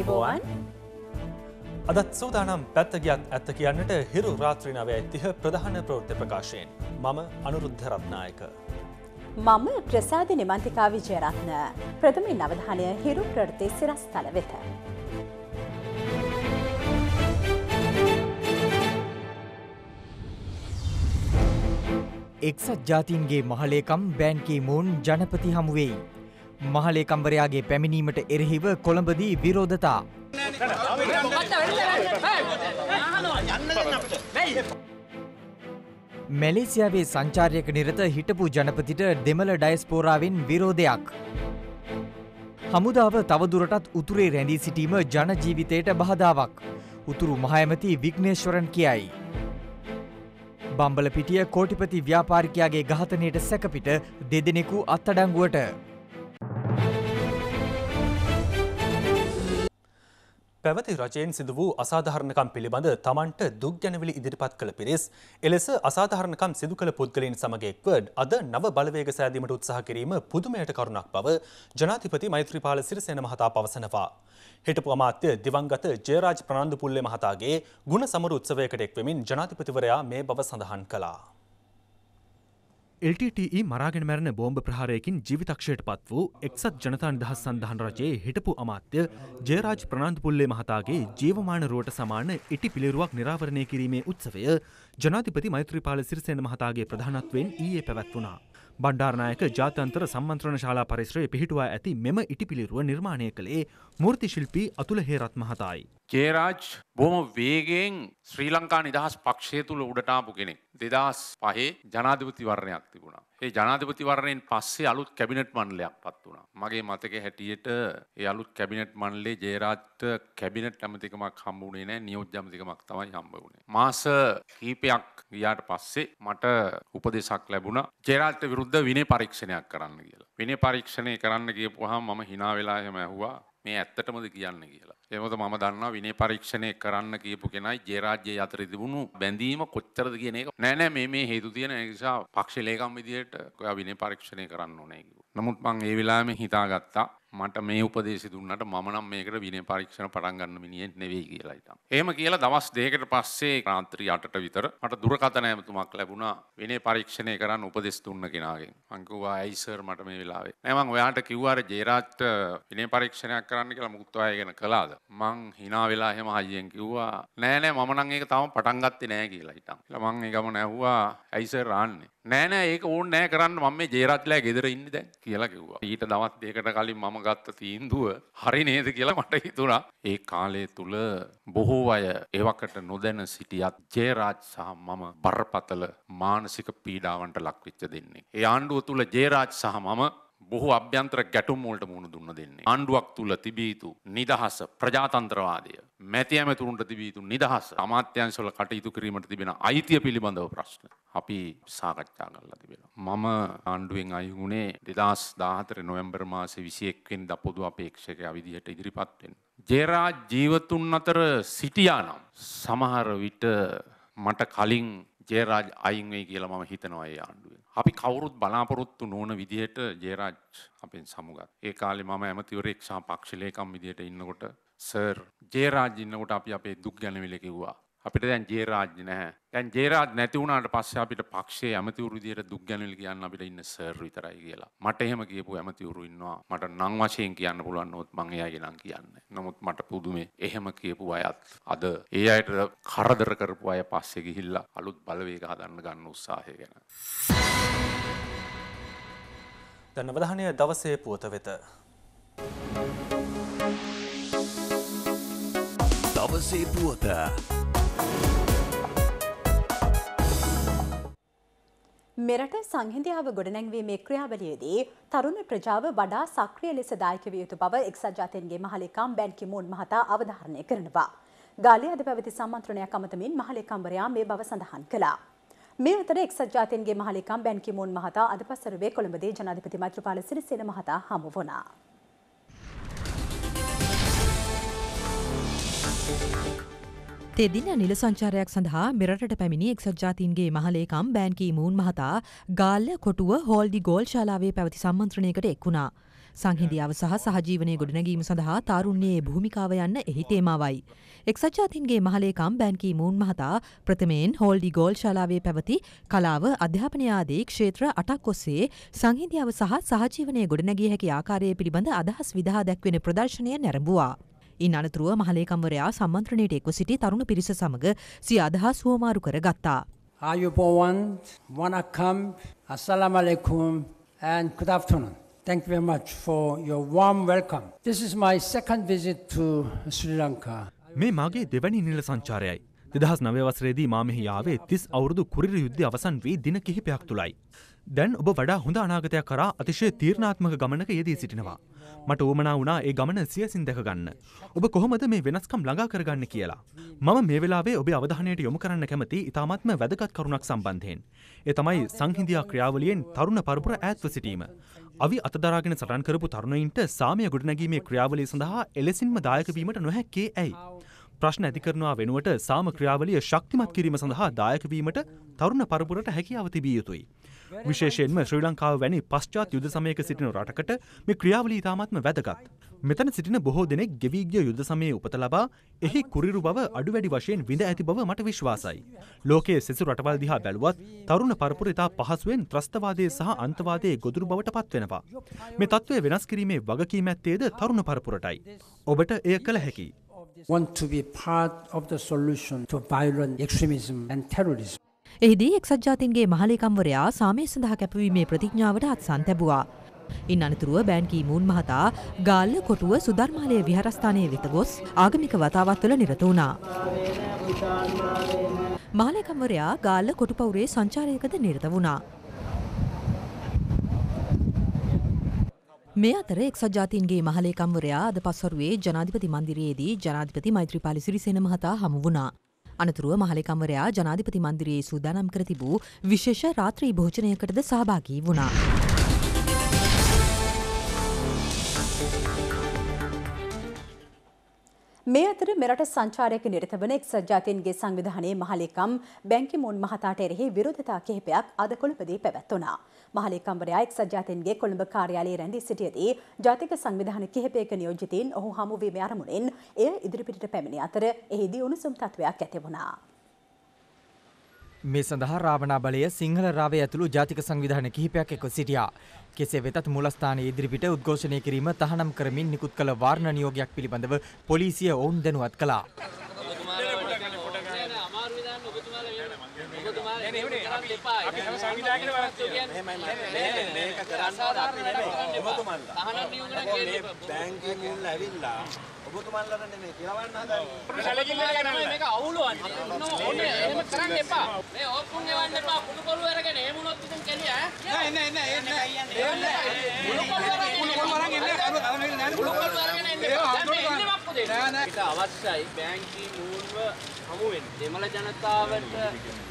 අයිබෝවන් අදත් සූදානම් පැත්තගියත් ඇත්ත කියන්නට හිරු රාත්‍රී නවය තිහ ප්‍රධාන ප්‍රෘත්්‍ය ප්‍රකාශයෙන් මම අනුරුද්ධරත්නායක. මම ප්‍රසාධ නිමන්තිකා විජයරත්න ප්‍රථමින් අවධානය හිරු ප්‍රෘති සිරස්ථල වෙත. එක්සත් ජාතින්ගේ මහලේකම් බෑන්කී මූන් ජනපති හමුවෙයි. මහලේකම්වරයාගේ පැමිණීමට එරෙහිව කොළඹදී විරෝධතා. මැලේසියාවේ සංචාරයක නිරත හිටපු ජනපතිට දෙමළ ඩයස්පෝරාවෙන් විරෝධයක්. හමුදාව තවදුරටත් උතුරේ රැඳී සිටීම ජනජීවිතයට බාධාවක්. උතුරු මහයමති විග්නේශ්වරන් කියයි. බම්බලපිටිය කෝටිපති ව්‍යාපාරිකයාගේ ඝාතනයට සැකපිට දෙදෙනෙකු අත්තඩංගුවට පැවති රජයෙන් සිදු වූ අසාධාරණකම් පිළිබඳ තමන්ට දුක් ගැනවිලි ඉදිරිපත් කළ පිරිස් එලෙස අසාධාරණකම් සිදු කළ පුද්ගලයන් සමග එක්ව අද නව බලවේග සෑදීමට උත්සාහ කිරීම පුදුමයට කරුණක් බව ජනාධිපති මෛත්‍රීපාල සිරිසේන මහතා පවසනවා. හිටපු අමාත්‍ය දිවංගත ජයරාජ් ප්‍රනාන්දු පුල්ලේ මහතාගේ ගුණ සමර උත්සවයකට එක්වමින් ජනාධිපතිවරයා මේ බව සඳහන් කළා. LTTE මරාගෙන මැරණ බෝම්භ ප්‍රහාරයකින් ජීවිතක්ෂයට පත් වූ එක්සත් ජනතා නිදහස් සඳහන් රජයේ හිටපු අමාත්‍ය ජයරාජ් ප්‍රනාන්තුපුල්ලේ මහතාගේ ජීවමාන රුවට සමාන ඉටි පිළිරුවක් නිරාවරණය කිරීමේ උත්සවය ජනාධිපති මෛත්‍රීපාල සිරිසේන මහතාගේ ප්‍රධානත්වයෙන් ඊයේ පැවැත්වුණා. බණ්ඩාරනායක ජාත්‍යන්තර සම්මන්ත්‍රණ ශාලා පරිශ්‍රයේ පිහිටුවා ඇති මෙම ඉටිපිළිරුව නිර්මාණය කළේ මූර්ති ශිල්පී අතුල හේරත් මහතායි. ජේරාජ් බොහොම වේගයෙන් ශ්‍රී ලංකා නිදහස් පක්ෂය තුළ උඩට ආපු කෙනෙක්. 2005 ජනාධිපතිවරණයක් තිබුණා. ඒ ජනාධිපතිවරණයෙන් පස්සේ අලුත් කැබිනට් මණ්ඩලයක් පත් වුණා. මගේ මතකයේ හැටියට ඒ අලුත් කැබිනට් මණ්ඩලේ ජේරාජ්ට කැබිනට් ඇමතිකමක් හම්බුනේ නැහැ, නියෝජ්‍ය ඇමතිකමක් තමයි හම්බ වුණේ. මාස කිහිපයක් ගියාට පස්සේ මට උපදේශක් ලැබුණා. ජේරාජ්ට විරුද්ධ මොකද්ද විනය පරීක්ෂණයක් කරන්න කියලා. විනය පරීක්ෂණය කරන්න ගියපුවාම මම hina වෙලා එහෙම ඇහුවා මේ ඇත්තටමද කියන්නේ කියලා. ඒ මොකද මම දන්නවා විනය පරීක්ෂණය කරන්න කියපු කෙනයි ජේරාජ්‍ය අතර තිබුණු බැඳීම කොච්චරද කියන එක. නෑ නෑ මේ මේ හේතු තියෙන නිසා පක්ෂලේකම් විදියට ඔයා විනය පරීක්ෂණය කරන්න ඕනේ කිව්වා. නමුත් මම ඒ වෙලාවෙම හිතාගත්තා මට මේ උපදේශ දුන්නට මම නම් මේකට විනය පරීක්ෂණ පටන් ගන්න මිනිහෙක් නෙවෙයි කියලා හිතම්. එහෙම කියලා දවස් දෙකකට පස්සේ රාත්‍රී 8ට විතර මට දුරකථන ඇමතුමක් ලැබුණා විනය පරීක්ෂණය කරන්න උපදෙස් දුන්න කෙනාගෙන්. මං කිව්වා ඇයි සර් මට මේ වෙලාවේ. නෑ මං ඔයාට කිව්වා අර ජේරාජ්ට විනය පරීක්ෂණයක් කරන්න කියලා මුකුත් ඔයා ඒගෙන කළාද? මං hina වෙලා එහෙම හයියෙන් කිව්වා නෑ නෑ මම නම් ඒක තාම පටන් ගත්තේ නෑ කියලා හිතම්. කියලා මං ඒ ගමන ඇහුවා ඇයි සර් ආන්නේ? නෑ නෑ ඒක ඕනේ නෑ කරන්න මම මේ ජේරාජ්ලා ගෙදර ඉන්නේ දැන් කියලා කිව්වා. ඊට දවස් දෙකකට කලින් මම මම ගත්ත තීන්දුව හරි නේද කියලා මට හිතුණා. ඒ කාලය තුල බොහෝ අය ඒවකට නොදැන සිටියත් ජේරාජ් සහ මම බරපතල මානසික පීඩාවන්ට ලක්විච්ච දෙන්නේ. ඒ ආණ්ඩුව තුල ජේරාජ් සහ මම බොහෝ අභ්‍යන්තර ගැටුම් වලට මුහුණ දුන්න දෙන්නේ. ආණ්ඩුවක් තුල තිබිය යුතු නිදහස, ප්‍රජාතන්ත්‍රවාදය, මැති ඇමතුරුන්ට තිබිය යුතු නිදහස, අමාත්‍යාංශවල කටයුතු කිරීමට තිබෙන අයිතිය පිළිබඳව ප්‍රශ්න අපි සාකච්ඡා කරලා තිබෙනවා. මම ආණ්ඩුවෙන් අයින් වුණේ 2014 නොවැම්බර් මාසේ 21 වෙනිදා පොදු අපේක්ෂකයා විදිහට ඉදිරිපත් වෙන්න. ජේරා ජීවතුන් අතර සිටියානම් සමහර විට මට කලින් ජයරාජ් අයින් වෙයි කියලා මම හිතනවා ඒ ආණ්ඩුවෙන්. අපි කවුරුත් බලාපොරොත්තු නොවන විදිහට ජයරාජ් අපෙන් සමුගත්. ඒ කාලේ මම ඇමතිවරයෙක් සහ පක්ෂ ලේකම් විදිහට ඉන්නකොට සර් ජයරාජ් ඉන්නකොට අපි අපේ දුක් ගැන විල කිව්වා. අපිට දැන් ජේරාජ් නැහැ. දැන් ජේරාජ් නැති වුණාට පස්සේ අපිට පක්ෂයේ ඇමතිවරු විදියට දුක් ගැනවිලි කියන්න අපිට ඉන්න සර් විතරයි කියලා. මට එහෙම කියපු ඇමතිවරු ඉන්නවා. මට නම් වශයෙන් කියන්න පුළුවන් නමුත් මං එයාගේ නම් කියන්නේ. නමුත් මට පුදුමේ එහෙම කියපු අයත් අද ඒ අයට කරදර කරපු අය පස්සේ ගිහිල්ලා අලුත් බලවේග හදන්න ගන්න උත්සාහය ගැන. දැන් අවධානය දවසේ පුවත වෙත. දවසේ පුවත මෙරට සංහිඳියාව ගොඩනැංවීමේ ක්‍රියාවලියේදී තරුණ ප්‍රජාව වඩා සක්‍රිය ලෙස දායක විය යුතු බව එක්සත් ජාතීන්ගේ මහලේකම් බැන් කිමූන් මහතා අවධාරණය කරනවා. ගාලේ අද පැවති සම්මන්ත්‍රණයක් අමතමින් මහලේකම්වරයා මේ බව සඳහන් කළා. මේ අතර එක්සත් ජාතීන්ගේ මහලේකම් බැන් කිමූන් මහතා අද පසරුවේ කොළඹදී ජනාධිපති මෛත්‍රපාල සිරිසේන මහතා හමු වුණා. තෙදින නිල සංචාරයක් සඳහා මෙරට පැමිණි එක්සත් ජාතීන්ගේ මහලේකම් බෑන්කී මූන් මහතා ගාල්ල කොටුව හෝල්ඩි ගෝල් ශාලාවේ පැවති සම්මන්ත්‍රණයකට එක්ුණා. සංහිදියාව සහ සහජීවනය ගොඩනැගීම සඳහා තාරුණ්‍යයේ භූමිකාව යන්න එහි තේමාවයි. එක්සත් ජාතීන්ගේ මහලේකම් බෑන්කී මූන් මහතා ප්‍රථමයෙන් හෝල්ඩි ගෝල් ශාලාවේ පැවති කලාව අධ්‍යාපනය ආදී ක්ෂේත්‍ර අටක් ඔස්සේ සංහිදියාව සහ සහජීවනය ගොඩනැගිය හැකි ආකාරය පිළිබඳ අදහස් විදහා දැක්වෙන ප්‍රදර්ශනය නැරඹුවා. ඉන් අනතුරුව මහලේකම්වරයා සම්මන්ත්‍රණයට එක්ව සිටි තරුණ පිරිස සමග සිය අදහස් හුවමාරු කර ගත්තා. ආයුබෝවන් වනකම් අස්සලාමලෙකුම් and good afternoon. Thank you very much for your warm welcome. This is my second visit to Sri Lanka. මේ මගේ දෙවැනි නිල සංචාරයයි. දෙදහස් නවය වසරේදී මා මෙහි යාවේ තිස් අවුරුදු කුරිර යුද්ධ අවසන් වී දින කිහිපයක් තුලයි. දැන් ඔබ වඩා හොඳ අනාගතයක් කරා අතිශය තීරණාත්මක ගමනක යෙදී සිටිනවා. මට ඕමනා වුණා ඒ ගමන සියසින් දැකගන්න. ඔබ කොහොමද මේ වෙනස්කම් ළඟා කරගන්න කියලා. මම මේ වෙලාවේ ඔබේ අවධානයට යොමු කරන්න කැමති ඉතාමත්ම වැදගත් කරුණක් සම්බන්ධයෙන්. ඒ තමයි සංහිඳියා ක්‍රියාවලියෙන් තරුණ පරපුර ඈත්ව සිටීම. අවි අතදරාගෙන සටන් කරපු තරුණයින්ට සාමය ගොඩනැගීමේ ක්‍රියාවලිය සඳහා එලෙසින්ම දායක වීමට නොහැක්කේ ඇයි? ප්‍රශ්න ඇති කරනවා වෙනුවට සාම ක්‍රියාවලිය ශක්තිමත් කිරීම සඳහා දායකවීමට තරුණ පරපුරට හැකියාව තිබිය යුතුයි. විශේෂයෙන්ම ශ්‍රී ලංකාව වැනි පශ්චාත් යුද සමයක සිටින රටකට මේ ක්‍රියාවලී ඉතාමත්ම වැදගත්. මෙතන සිටින බොහෝ දෙනෙක් ගෙවීගිය යුද සමයේ උපත ලබා එහි කුරිරු බව අඩු වැඩි වශයෙන් විඳ ඇති බව මට විශ්වාසයි. ලෝකයේ සෙසු රටවල් දිහා බැලුවත් තරුණ පරපුර ඉතා පහසුවෙන් ත්‍රස්තවාදයේ සහ අන්තවාදයේ ගොදුරු බවට පත්වෙනවා. මේ තත්ත්වය වෙනස් කිරීමේ වගකීම ඇත්තේද තරුණ පරපුරටයි. ඔබට එය කළ හැකි. want to be part of the solution to violent extremism and terrorism. එහිදී එක්සත් ජාතින්ගේ මහලේකම්වරයා සාමය සඳහා කැපවීමේ ප්‍රතිඥාවට අත්සන් තැබුවා. ඉන් අනතුරුව බෑන් කීමූන් මහතා ගාල්ල කොටුව සුධර්මාලය විහරස්ථානය වෙත ගොස් ආගමික වතාවත්වල නිරත වුණා. මහලකම්වරයා ගාල්ල කොටු පවුරේ සංචාරයකද නිරත වුණා. මේ අතර එක්සත් ජාතීන්ගේ මහලේකම්වරයා අද පස්වරුවේ ජනාධිපති මන්දිරයේදී ජනාධිපති මෛත්‍රීපාල සිරිසේන මහතා හමු වුණා. අනතුරුව මහලේකම්වරයා ජනාධිපති මන්දිරයේ සූදානම් කර තිබූ විශේෂ රාත්‍රී භෝජනයකටද සහභාගී වුණා. මේ අතර මෙරට සංචාරයක නිරත වන එක්සත් ජාතීන්ගේ සංවිධානයේ මහලේකම් බැංකිමුන් මහතාට එරෙහි විරෝධතා කිහිපයක් අද කොළඹදී පැවැත්වුණා. මහලේකම්වරයා එක්සත් ජාතීන්ගේ කොළඹ කාර්යාලයේ රැඳී සිටියදී ජාතික සංවිධාන කිහිපයක නියෝජිතයින් ඔහු හමුවීමේ අරමුණෙන් එය ඉදිරිපිටට පැමිණි අතර එහිදී උණුසුම් තත්ත්වයක් ඇති වුණා. මේ සඳහා රාවණා බලය සිංහල රාවය ඇතුළු ජාතික සංවිධාන කිහිපයක් එක්ව සිටියා. කෙසේ වෙතත් මූලස්ථානයේ ඉදිරිපිට උද්ඝෝෂණය කිරීම තහනම් කරමින් නිකුත් කළ වාරණ නියෝගයක් පිළිබඳව පොලිසිය ඔවුන් දැනුවත් කළා. ඔබතුමාලා ඔබතුමන්ලට නෙමෙයි කියවන්න හදන්නේ. සැලකිල්ලට ගණන් මේක අවුලවන්නේ. ඕනේ එහෙම කරන්න එපා. මේ ඕප්පුන් ගෙවන්න එපා. කුණු කොළු අරගෙන එහෙම උනොත් ඉතින් කෙලිය ඈ. නෑ නෑ නෑ නෑ. කුණු කොළු අරගෙන කුණු කොළු අරගෙන නෑ. කුණු කොළු අරගෙන එන්න එපා. දැන් එන්නේ වප්පු දෙන්න. නෑ නෑ. ඒක අවශ්‍යයි බැංකි මූල්ව හමු වෙන්න. දෙමළ ජනතාවට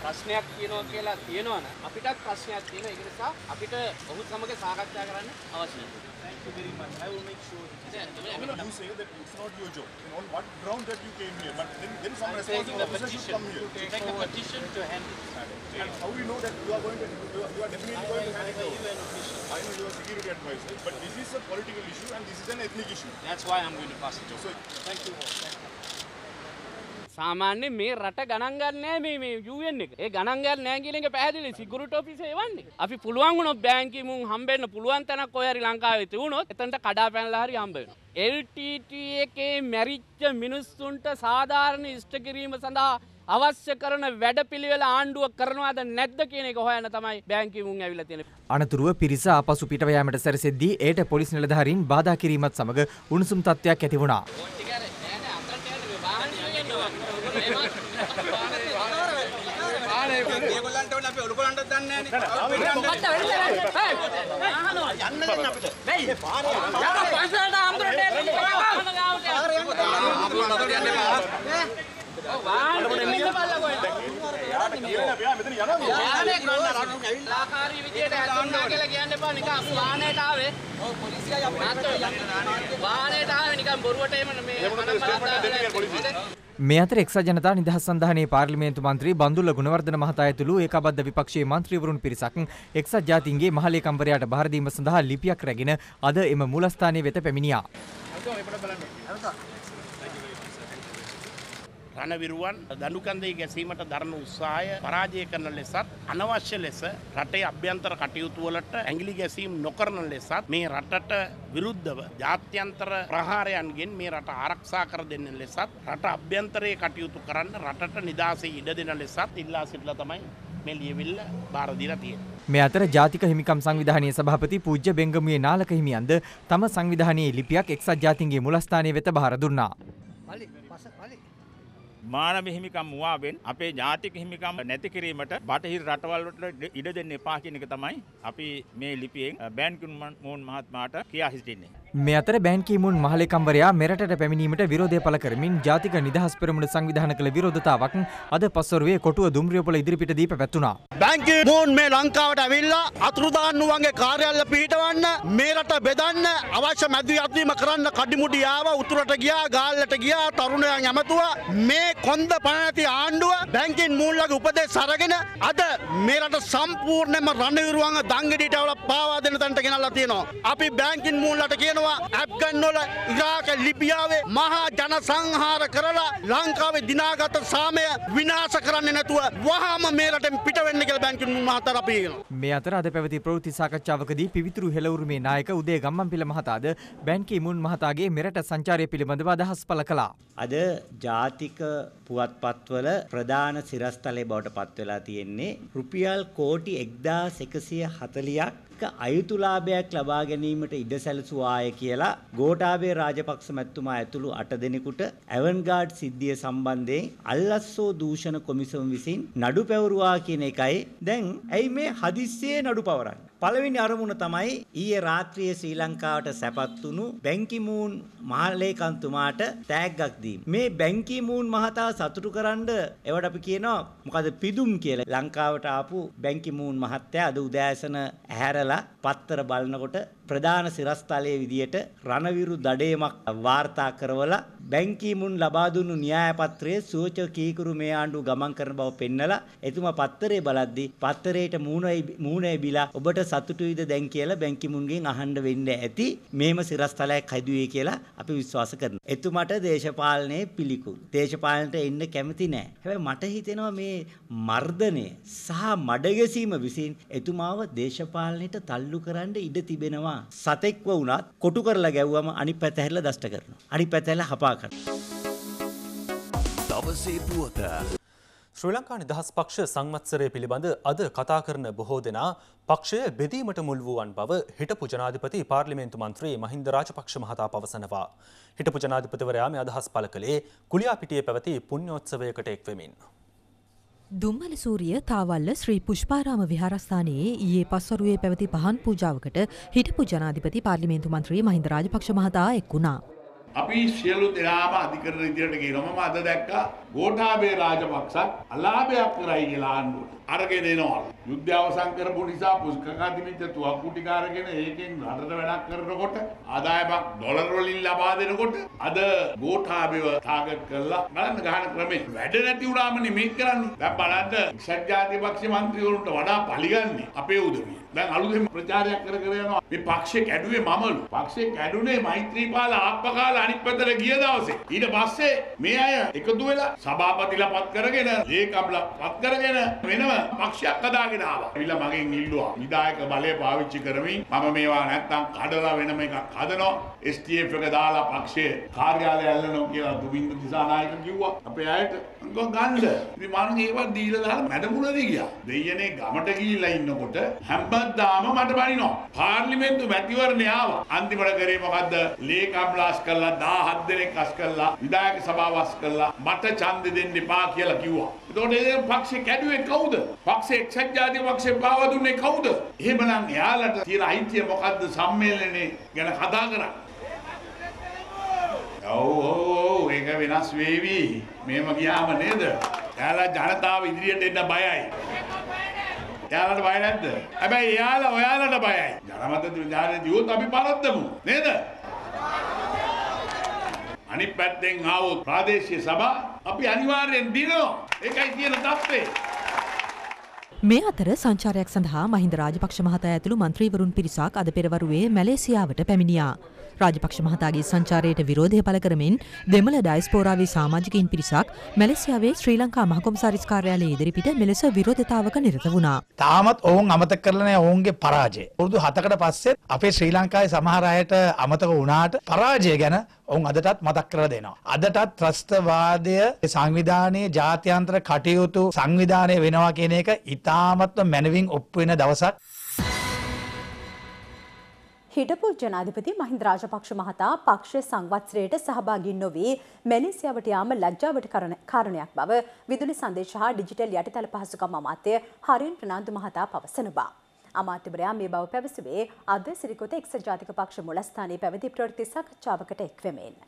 ප්‍රශ්නයක් තියෙනවා කියලා තියෙනවනේ. අපිටත් ප්‍රශ්නයක් තියෙනවා. ඒ නිසා අපිට ඔහු සමග සාකච්ඡා කරන්න අවශ්‍යයි. Thank you very much. I will make sure You say that it's not your job. And on what ground that you came here? But then, then some responsible officer should come here. To take a petition to handle it. And how do you know that you are going to, you are, you are definitely going to handle it? I know you are security advisor, but this is a political issue and this is an ethnic issue. That's why I'm going to pass it over. So, thank you. සාමාන්‍ය මේ රට ගණන්ගන්නෑ මේ යුවෙන් එක ඒ ගණන්ගන්න නෑගලක පැදිලි සිගුරට ඔපිසේ වන්නේ අපි පුළුවන් වුණො බෑංකිමුන් හම්බෙන්න්න පුළුවන් තැන කොයරි ලංකාවෙති වුණොත් එතට කඩා පැල්ලාහරි හම්බෙනවා. LTT එකේ මැරිච්ච මිනිස්සුන්ට සාධාරණ ඉෂ්ට කිරීම සඳහා අවශ්‍ය කරන වැඩපිළිවෙල ආණ්ඩුව කරනවාද නැද්ද කියන එක හොයන තමයි බැංකිමුන් ඇවිල්ලා තියෙන්නේ. අනතුරුව පිරිස ආපසු පිටව යාමට සැරසෙද්දී ඒට පොලිස් නිලධාරීන් බාධා කිරීමත් සමග උණුසුම් තත්ත්වයක් ඇති වුණා. දන්නේ නැහැ මොකද්ද වෙන්නේ අහනවා යන්න දෙන්න අපිට වෙයි පාරේ යන්න පස්සට අම්බරට යන්න පාරේ යන්න ඔව් වාහනේ ඉන්න බලලා යාට කියන්න බෑ මෙතන යනවා යානේ ගන්න රටු කැවිලා ආකාරී විදියට හඳුන්වා කියලා කියන්න එපා නිකන් වාහනේට ආවේ ඔව් පොලිසියයි අපේ වාහනේට ආවේ නිකන් බොරුවට එම මේ මනමාලා මේ අතර එක්සත් ජනතා නිදහස් සන්ධානයේ පාර්ලිමේන්තු මන්ත්‍රී බන්දුල ගුණවර්ධන මහතා ඇතුළු ඒකාබද්ධ විපක්ෂයේ මන්ත්‍රීවරුන් පිරිසක් එක්සත් ජාතීන්ගේ මහලේකම්වරයාට බාර දීම සඳහා ලිපියක් රැගෙන අද එම මූලස්ථානයේ වෙත පැමිණියා. රණවිරුවන් දඩුකන්දේ ගැසීමට දරන උත්සාහය පරාජය කරන ලෙසත් අනවශ්‍ය ලෙස රටේ අභ්‍යන්තර කටයුතුවලට ඇගිලි ගැසීම් නොකරන ලෙසත් මේ රටට විරුද්ධව ජාත්‍යන්තර ප්‍රහාරයන්ගෙන් මේ රට ආරක්ෂා කර දෙන්න ලෙසත් රට අභ්‍යන්තරයේ කටයුතු කරන්න රටට නිදහසේ ඉඩ දෙන ලෙසත් ඉල්ලා සිටලා තමයි මේ ලියවිල්ල බාර දීලා තියෙන්නේ. මේ අතර ජාතික හිමිකම් සංවිධානයේ සභාපති පූජ්‍ය බෙංගමුවේ නාලක හිමියන්ද තම සංවිධානයේ ලිපියක් එක්සත් ජාතීන්ගේ මුලස්ථානයේ වෙත බාර දුන්නා. මානව හිමිකම් මුවාවෙන් අපේ ජාතික හිමිකම් නැති කිරීමට බටහිර රටවල් වලට ඉඩ දෙන්න එපා කියන එක තමයි අපි මේ ලිපියෙන් බෑන් කුන්මන් මෝන් මහත්මයාට කියා සිටින්නේ. මේ අතර බෑන් කීමුන් මහලේකම්වරයා මෙරටට පැමිණීමට විරෝධය පළ කරමින් ජාතික නිදහස් පෙරමුණ සංවිධාන කළ විරෝධතාවක් අද පස්වරුවේ කොටුව දුම්රියපොළ ඉදිරිපිට දී පැවැත්ුණා. බෑන් කීමුන් මේ ලංකාවට ඇවිල්ලා අතුරුදාන්නුවන්ගේ කාර්යාල පිහිටවන්න මේ රට බෙදන්න අවශ්‍ය මැදිරි අත්වීම කරන්න කඩිමුඩි ආව උතුරට ගියා ගාල්ලට ගියා තරුණයන් ඇමතුවා මේ කොන්ද පණ නැති ආණ්ඩුව බැංකින් මූල්ලගේ උපදෙස් අරගෙන අද මේ රට සම්පූර්ණයෙන්ම රණවිරුවන් දංගෙඩියට අවලා පාවා දෙන තැනට ගෙනල්ලා තියෙනවා. අපි බැංකින් මූල්ලට කියන යනවා ඇබ්ගන්වල ඉරාක ලිබියාවේ මහා ජන සංහාර කරලා ලංකාවේ දිනාගත සාමය විනාශ කරන්නේ නැතුව වහාම මේ රටෙන් පිටවෙන්න කියලා බැංකුන් මහතා අපි කියනවා. මේ අතර අද පැවති ප්‍රවෘත්ති සාකච්ඡාවකදී පිවිතුරු හෙළවුරුමේ නායක උදේ ගම්මන්පිල මහතාද බැන් කීමුන් මහතාගේ මෙරට සංචාරය පිළිබඳව අදහස් පළ කළා. අද ජාතික පුවත්පත්වල ප්‍රධාන සිරස්තලේ බවට පත් වෙලා තියෙන්නේ රුපියල් කෝටි 1140ක් ආර්ථික අයුතුලාභයක් ලබා ගැනීමට ඉඩ සැලසුවාය කියලා ගෝඨාභය රාජපක්ෂ මැතිතුමා ඇතුළු 8 දෙනෙකුට ඇවන්ගාඩ් සිද්ධිය සම්බන්ධයෙන් අල්ලස්සෝ දූෂණ කොමිසම විසින් නඩු පැවරුවා කියන එකයි දැන් ඇයි මේ හදිස්සියේ නඩු පවරන්නේ පළවෙනි අරමුණ තමයි ඊයේ රාත්‍රියේ ශ්‍රී ලංකාවට සැපත් වුණු බැංකිමූන් මහලේකම්තුමාට තෑග්ගක් දීම. මේ බැංකිමූන් මහතා සතුටු කරන්න එවට අපි කියනවා මොකද පිදුම් කියලා. ලංකාවට ආපු බැංකිමූන් මහත්තයා අද උදෑසන ඇහැරලා පත්තර බලනකොට ප්‍රධාන සිරස්තලයේ විදියට රණවිරු දඩේමක් වාර්තා කරවලා බැංකීමුන් ලබා දුන්නු න්‍යාය පත්‍රයේ සූචක කීකුරු මේ ආණ්ඩුව ගමන් කරන බව පෙන්නලා එතුමා පත්තරේ බලද්දී පත්තරේට මූණේ බිලා ඔබට සතුටුයිද දැන් කියලා බැංකීමුන්ගෙන් අහන්න වෙන්නේ ඇති මේම සිරස්තලයක් හදුවේ කියලා අපි විශ්වාස කරනවා. එතුමාට දේශපාලනයේ පිළිකුල්. දේශපාලනට එන්න කැමති නෑ. හැබැයි මට හිතෙනවා මේ මර්ධනය සහ මඩගැසීම විසින් එතුමාව දේශපාලනයට තල්ලු කරන්න ඉඩ තිබෙනවා සතෙක්ව වුණත් කොටු කරලා ගැව්වම අනිත් පැත හැරිලා දෂ්ට කරනවා. අනිත් පැත හැරිලා හපා කරනවා. දවසේ පුවත ශ්‍රී ලංකා නිදහස් පක්ෂ සංවත්සරය පිළිබඳ අද කතා කරන බොහෝ දෙනා පක්ෂය බෙදීමට මුල් වූවන් බව හිටපු ජනාධිපති පාර්ලිමේන්තු මන්ත්‍රී මහින්ද රාජපක්ෂ මහතා පවසනවා. හිටපු ජනාධිපතිවරයා මේ අදහස් පළ කළේ කුලියාපිටියේ පැවති පුණ්‍යෝත්සවයකට එක්වෙමින්. දුම්මල සූරිය තාවල්ල ශ්‍රී පුෂ්පාරාම විහාරස්ථානයේ ඊයේ පස්වරුවේ පැවති පහන් පූජාවකට හිටපු ජනාධිපති පාර්ලිමේන්තු මන්ත්‍රී මහින්ද රාජපක්ෂ මහතා එක් වුණා. අපි සියලු දෙනාම අධිකරණ ඉදිරියට ගිහිනවා. මම අද දැක්කා ගෝඨාභය රාජපක්ෂත් අලාභයක් කරයි කියලා ආණ්ඩුවට. අරගෙන එනවා. යුද්ධ අවසන් කරපු නිසා පුස්කකාදිමිච්ච තුවක්කුටිකාරගෙන ඒකෙන් රටට වැඩක් කරනකොට ආදායමක් ඩොලර් වලින් ලබා දෙනකොට අද ගෝඨාභයව ටාගට් කරලා බලන්න ගහන ක්‍රමේ වැඩ නැති වුණාම නෙමෙයි කරන්නේ. දැන් බලන්න විසත් ජාතිපක්ෂ මන්ත්‍රීවරුන්ට වඩා පලිගන්නේ අපේ උදවිය. දැන් අලුතෙන් ප්‍රචාරයක් කර කර යනවා මේ පක්ෂේ කැඩුවේ මමලු පක්ෂේ කැඩුනේ මෛත්‍රීපාල ආප්පකාල අනිත් පැත්තට ගිය දවසේ ඊට පස්සේ මේ අය එකතු වෙලා සභාපතිලා පත් කරගෙන ලේකම්ලා පත් කරගෙන වෙනම පක්ෂයක් හදාගෙන ආවා ඊළඟ මගෙන් ඉල්ලුවා විධායක බලය පාවිච්චි කරමින් මම මේවා නැත්තම් කඩලා වෙනම එකක් හදනවා STF එක දාලා පක්ෂයේ කාර්යාලය අල්ලනවා කියලා දුබින්දු දිසානායක කිව්වා අපේ අයට ගොන් ගන්න ඉතින් මම ඒවත් දීලා දාලා මැඩමුණදී ගියා දෙයනේ ගමට ගිහිල්ලා ඉන්නකොට හැම්බ හැමදාම මට බනිනවා. පාර්ලිමේන්තු මැතිවරණ ආවා. අන්තිමට කරේ මොකද්ද? ලේකම් ලාස් කළා 17 දෙනෙක් අස් කළා. විධායක සභාව අස් කළා. මට ඡන්ද දෙන්න එපා කියලා කිව්වා. එතකොට ඒ පක්ෂේ කැඩුවේ කවුද? පක්ෂේ එක්සත් ජාතික පක්ෂේ පාව දුන්නේ කවුද? එහෙමනම් එයාලට තියෙන අයිතිය මොකද්ද සම්මේලනේ ගැන කතා කරන්නේ? ඔව් ඔව් ඔව් ඒක වෙනස් වෙවි. මෙහෙම ගියාම නේද? එයාලා ජනතාව ඉදිරියට එන්න බයයි. එයාලට බය නැද්ද? හැබැයි එයාලා ඔයාලට බයයි. ජනමත විධානයේ දියුත් අපි පරද්දමු. නේද? අනිත් පැත්තෙන් ආවොත් ප්‍රාදේශීය සභා අපි අනිවාර්යෙන් දිනනවා. ඒකයි තියෙන தත්ත්වේ. මේ අතර සංචාරයක් සඳහා මහින්ද රාජපක්ෂ මහතා ඇතුළු මන්ත්‍රීවරුන් පිරිසක් අද පෙරවරුවේ මැලේසියාවට පැමිණියා. රාජපක්ෂ මහතාගේ සංචාරයට විරෝධය පළ කරමින් දෙමළ ඩයස්පෝරාවේ සමාජිකයින් පිරිසක් මැලේසියාවේ ශ්‍රී ලංකා මහකොමසාරිස් කාර්යාලයේ ඉදිරිපිට මෙලෙස විරෝධතාවක නිරත වුණා. තාමත් ඔවුන් අමතක කරලා නැහැ ඔවුන්ගේ පරාජය. වරුදු 7කට පස්සේ අපේ ශ්‍රී ලංකාවේ සමහර අයට අමතක වුණාට පරාජය ගැන ඔවුන් අදටත් මතක් කරලා දෙනවා. අදටත් ත්‍රස්තවාදය සංවිධානයේ ජාත්‍යන්තර කටයුතු සංවිධානය වෙනවා කියන එක ඉතාමත්ම මැනවින් ඔප්පු වෙන දවසක්. හිටපු ජනාධිපති මහින්ද රාජපක්ෂ මහතා පක්ෂ සංවත්සරයට සහභාගී නොවී මැලේසියාවට යාම ලැජ්ජාවට කාරණයක් බව විදුලි සංදේශ හා ඩිජිටල් යටිතල පහසුකම් අමාත්‍ය හරින් ප්‍රනාන්දු මහතා පවසනවා. අමාත්‍යවරයා මේ බව පැවසුවේ අද සිරිකොත එක්ස ජාතික පක්ෂ මුලස්ථානයේ පැවති ප්‍රවෘත්ති සාකච්ඡාවකට එක්වෙමින්.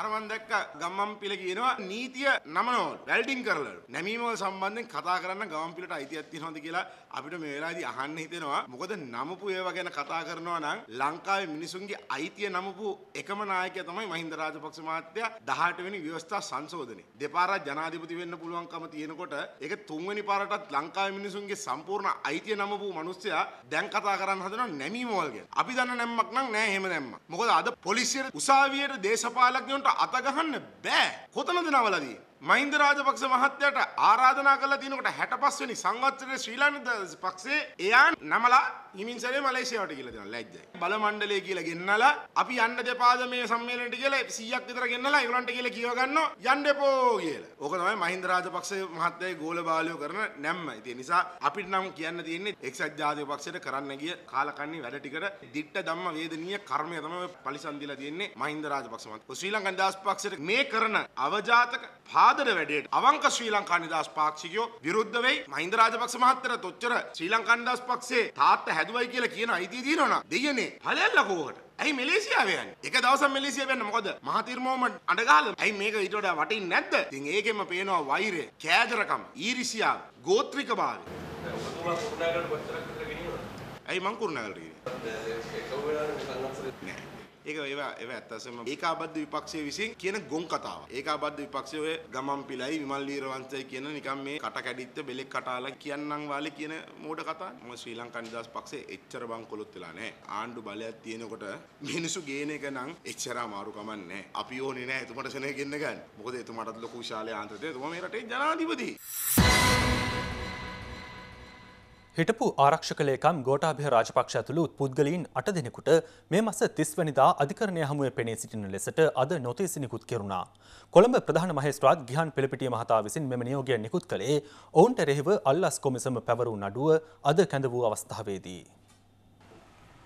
අර මම දැක්ක ගම්මන්පිල කියනවා නීතිය නමනවලු වැල්ඩින් කරලලු. නැමීම සම්බන්ධයෙන් කතා කරන්න ගම්මන්පිලට අයිතියක් තියෙනවද කියලා අපිට මේ වෙලාවේදී අහන්න හිතෙනවා. මොකද නමපු ඒවා ගැන කතා කරනවා නම් ලංකාවේ මිනිසුන්ගේ අයිතිය නමපු එකම නායකයා තමයි මහින්ද රාජපක්ෂ මහත්තයා 18 වෙනි ව්‍යවස්ථා සංශෝධනය. දෙපාරක් ජනාධිපති වෙන්න පුළුවන්කම තියෙනකොට ඒක තුන්වෙනි පාරටත් ලංකාවේ මිනිසුන්ගේ සම්පූර්ණ අයිතිය නමපු මිනිස්සයා දැන් කතා කරන්න හදනවා නැමීමවල් ගැන. අපි දන්න නැම්මක් නම් නෑ එහෙම නැම්මක්. මොකද අද පොලිසියට උසාවියට දේශපාලකයන්ට අත ගහන්න බෑ. කොතනද නවලා තියෙන්නේ? මහින්ද රාජපක්ෂ මහත්තයට ආරාධනා කළා තිනකොට 65 වෙනි සංවත්සරයේ ශ්‍රී ලංකා පක්ෂයේ එයා නමලා හිමින්සලේ මලේසියාවට කියලා දෙනවා ලැජ්ජයි. බල මණ්ඩලය කියලා ගෙන්නලා අපි යන්න දෙපාද මේ සම්මේලනට කියලා 100ක් විතර ගෙන්නලා ඒගොල්ලන්ට කියලා කියව ගන්නවා යන්න එපෝ කියලා. ඕක තමයි මහින්ද රාජපක්ෂ මහත්තයයි ගෝල බාලයෝ කරන නැම්ම. ඒ නිසා අපිට නම් කියන්න තියෙන්නේ එක්සත් ජාතික පක්ෂයට කරන්න ගිය කාලකන්ණි වැඩ ටිකට දිට්ට ධම්ම වේදනීය කර්මය තමයි පරිසම් දීලා තියෙන්නේ මහින්ද රාජපක්ෂ මහත්තයා. ශ්‍රී ලංකන් දාස් පක්ෂයට මේ කරන අවජාතක පා ආදර වැඩේට අවංක ශ්‍රී ලංකා නිදහස් පාක්ෂිකයෝ විරුද්ධ වෙයි මහින්ද රාජපක්ෂ මහත්තයට තොච්චර ශ්‍රී ලංකා නිදහස් පක්ෂේ තාත්තා හැදුවයි කියලා කියන අයිතිය තියෙනවා දෙයනේ ඵලයන් ලකෝකට ඇයි මලේසියාව යන්නේ? එක දවසක් මලේසියාව යන්න මොකද? මහතිර් මොහොමඩ් අඬගහලා. ඇයි මේක ඊට වඩා වටින්නේ නැද්ද? ඉතින් ඒකෙම පේනවා වෛරය, කෑදරකම, ඊර්ෂ්‍යාව, ගෝත්‍රිකභාවය. ඇයි මං කුරුණාගලට ගියේ? ඒක ඒවා ඒවා ඇත්ත වශයෙන්ම ඒකාබද්ධ විපක්ෂය විසින් කියන ගොන් කතාව. ඒකාබද්ධ විපක්ෂය ඔය ගමම් පිලයි විමල් වීරවංශය කියන නිකම් මේ කට කැඩිච්ච බෙලෙක් කටාලා කියන්නම් වාලේ කියන මෝඩ කතා. මම ශ්‍රී ලංකා නිදහස් පක්ෂේ එච්චර බංකොලොත් වෙලා නැහැ. ආණ්ඩු බලයක් තියෙනකොට මිනිසු ගේන එක නම් එච්චර අමාරු කමක් නැහැ. අපි ඕනේ නැහැ එතුමට සෙනෙහෙ ගෙන්න ගන්න. මොකද එතුමාටත් ලොකු විශාල යාන්ත්‍රණයක්. එතුමා මේ රටේ ජනාධිපති. හිටපු ආරක්ෂක ලේකම් ගෝඨාභය රාජපක්ෂ ඇතුළු පුද්ගලයන් 8 දෙනෙකුට මේ මස 30 වෙනිදා අධිකරණය හමුවේ පෙනී සිටින ලෙසට අද නොතීසි නිකුත් කෙරුණා. කොළඹ ප්‍රධාන මහේස්ත්‍රාත් ගිහන් පිලිපිටිය මහතා විසින් මෙම නියෝගය නිකුත් කළේ ඔවුන්ට රෙහිව අල්ලස් කොමිසම පැවරු නඩුව අද කැඳ වූ අවස්ථාවේදී.